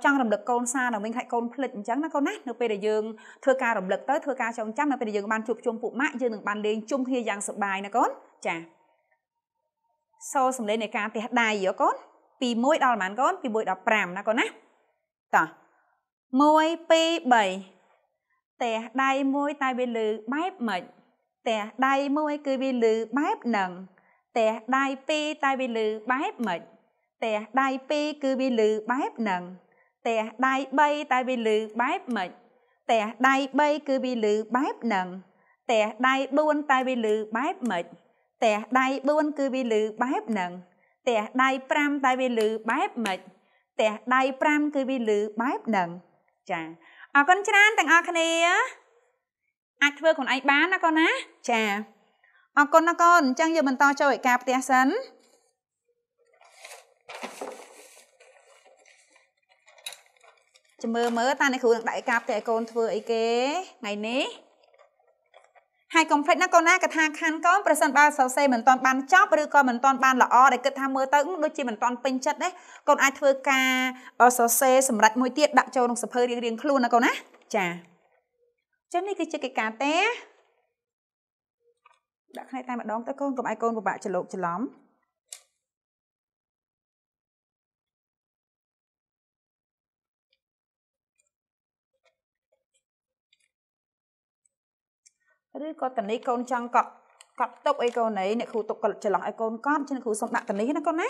ចង់រំលឹកកូនសារនៅវិញខ្លាចកូនភ្លេចអញ្ចឹងណាកូនណានៅពេលដែលយើងធ្វើការរំលឹកទៅធ្វើការចងចាំនៅពេលដែលយើងបានជួបជុំពួកម៉ាក់យើងនឹងបានលេងជុំគ្នាយ៉ាងសប្បាយណាកូនចាសូរសំឡេងនៃការទះដៃយោកូនពី1ដល់ប៉ុន្មានកូនពី1ដល់5ណាកូនណាតោះ1 2 3ផ្ទះដៃមួយតែវាលឺបែបម៉េចផ្ទះដៃមួយគឺវាលឺបែបហ្នឹងផ្ទះដៃពីរតែវាលឺបែបម៉េចផ្ទះដៃពីរគឺវាលឺបែបហ្នឹងផ្ទះដៃ3តែវាលឺបែបម៉េចផ្ទះដៃ3គឺវាលឺបែបហ្នឹងផ្ទះដៃ4តែវាលឺបែបម៉េចផ្ទះដៃ4គឺវាលឺបែបហ្នឹងទះដៃ5តែវាលឺបែបម៉េចទះដៃ5គឺវាលឺបែបហ្នឹងចាអរគុណច្រើនទាំងអស់គ្នា អាចធ្វើខ្លួនឯងបានណាកូនណា ចាអរគុណណាកូនអញ្ចឹងយើងបន្តចូលឯកាផ្ទះសិនចាំមើលមើលតើអ្នកគ្រូនឹងដាក់ឯកាផ្ទះឲ្យកូនធ្វើអីគេថ្ងៃនេះហើយកុំភ្លេចណាកូនណាកថាខណ្ឌកូនប្រសិនបើសរសេរមិនទាន់បានចប់ឬក៏មិនទាន់បានល្អដែលគិតថាមើលទៅដូចជាមិនទាន់ពេញចិត្តទេកូនអាចធ្វើការសរសេរសម្រាប់មួយទៀតដាក់ចូលក្នុងសៀវភៅរៀងរៀងខ្លួនណាកូនណាចាចឹងនេះគឺជាកិច្ចការទេដាក់គ្នាតែម្ដងទៅកូនកុំឲ្យកូនពិបាកច្រឡោកច្រឡំឬក៏តនីកូនចង់កក់កប់ទុកអីកូនអីអ្នកគ្រូទុកច្រឡំឲ្យកូនកប់ចឹងគ្រូសុំដាក់តនីណាកូនណា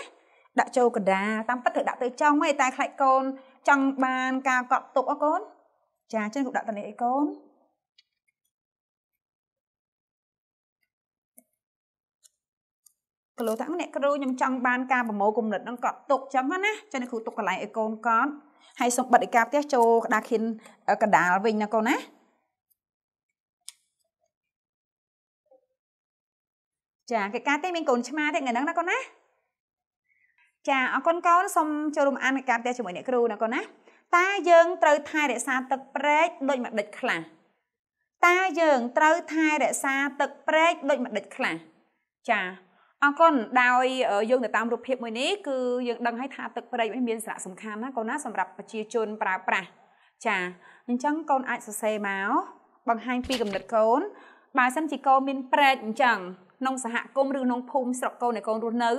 ដាក់ចូលកណ្ដាតាមពិតត្រូវដាក់ទៅចង់ហីតែខ្លាចកូនចង់បានការកប់ទុកអូកូនចាចឹងគ្រូដាក់តនីអីកូនគ្រូថាអ្នកគ្រូខ្ញុំចង់បានការប្រមូលគំនិតនឹងកត់ទុកចឹងណាចឹងគ្រូទុកកន្លែងឲ្យកូនកត់ហើយសូមបិទឯកាផ្ទះចូលក្តារខៀនកណ្ដាលវិញណាកូនណាចាកិច្ចការទីមានកូនឆ្មាទេថ្ងៃហ្នឹងណាកូនណាចាអរគុណកូនសូមចូលរួមអានកិច្ចការផ្ទះជាមួយអ្នកគ្រូណាកូនណាតើយើងត្រូវថែរក្សាទឹកប្រេកដូចមួយដិចខ្លះតើយើង ត្រូវថែរក្សាទឹកប្រេកដូចមួយដិចខ្លះចាអរគុណដោយយើងទៅតាមរូបភាពមួយនេះគឺយើងដឹងហើយថាទឹកប្រេកមានសារៈសំខាន់ណាកូនណាសម្រាប់ប្រជាជនប្រើប្រាស់ចាអញ្ចឹងកូនអាចសរសេរមកបង្ហាញពីកំណត់កូនបើសិនជាកូនមានប្រេកអញ្ចឹងក្នុងសហគមន៍ឬក្នុងភូមិស្រុកកូននៃកូនរស់នៅ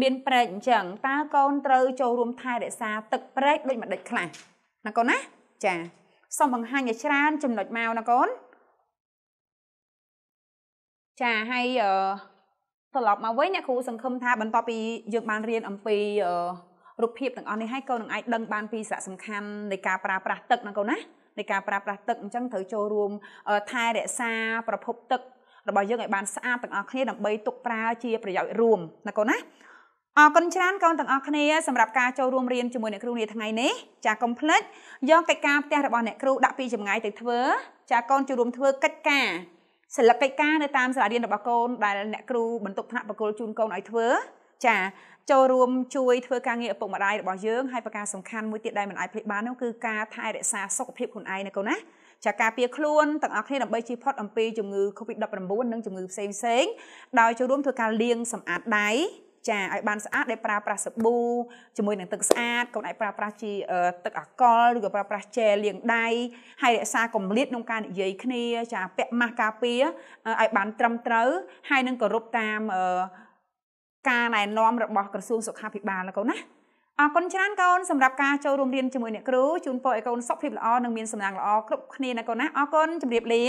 មានប្រេកអញ្ចឹងតើកូនត្រូវចូលរួមថែរក្សាទឹកប្រេកដូចម្ដេចខ្លះណាកូនណា ចាសូមបង្ហាញឲ្យច្រើនចំណុចមកណាកូនចាហើយអឺត្រឡប់មកវិញអ្នកគ្រូសង្ឃឹមថា បន្ទាប់ពី យើងបានរៀនអំពីអឺរូបភាពទាំងអស់នេះហើយកូននឹងអាចដឹងបានពីសារៈសំខាន់នៃការប្រើប្រាស់ទឹកណាកូនណានៃការប្រើប្រាស់ទឹកអញ្ចឹងត្រូវចូលរួមថែរក្សាប្រភពទឹករបស់យើងឲ្យបានស្អាតទាំងអស់គ្នាដើម្បីទុកប្រើជាប្រយោជន៍រួមណាកូនណាអរគុណច្រើនកូនទាំងអស់គ្នាសម្រាប់ការចូលរួមរៀនជាមួយអ្នកគ្រូនាថ្ងៃនេះចាកុំភ្លេចយកកិច្ចការផ្ទះរបស់អ្នកគ្រូដាក់ពីចម្ងាយទៅធ្វើចាកូនចូលរួមធ្វើកិច្ចការសិលឹកកិច្ចការនៅតាមសាលារៀនរបស់កូនដែលអ្នកគ្រូបន្ទុកថ្នាក់បកគលជូនកូនឲ្យធ្វើចាចូលរួម ជួយធ្វើការងារឪពុកម្ដាយរបស់យើងហើយប្រការសំខាន់មួយទៀតដែលមិនអាចភ្លេចបាននោះគឺការថែរក្សាសុខភាពខ្លួនឯងណាកូនណាចាការពារខ្លួនទាំងអស់គ្នាដើម្បីជៀសផុតអំពីជំងឺ Covid-19 និងជំងឺផ្សេងផ្សេងដោយចូលរួមធ្វើការលាងសម្អាតដៃចាឲ្យបានស្អាតដែលប្រើប្រាស់សាប៊ូជាមួយនឹងទឹកស្អាតកុំឲ្យប្រើប្រាស់ជាទឹកអាកុលឬក៏ប្រើប្រាស់ជែលលាងដៃហើយរក្សាកម្រិតក្នុងការនិយាយគ្នាចាពាក់ម៉ាស់ការពារឲ្យបាន ត្រឹមត្រូវ ហើយនឹងគោរពតាមការណែនាំរបស់ក្រសួងសុខាភិបាលណាកូនណាអរគុណច្រើនកូនសម្រាប់ការចូលរួមរៀនជាមួយអ្នកគ្រូជូនពរឲ្យកូនសុខភាពល្អនិងមានសំណាងល្អគ្រប់គ្នាណាកូនណាអរគុណជម្រាបលា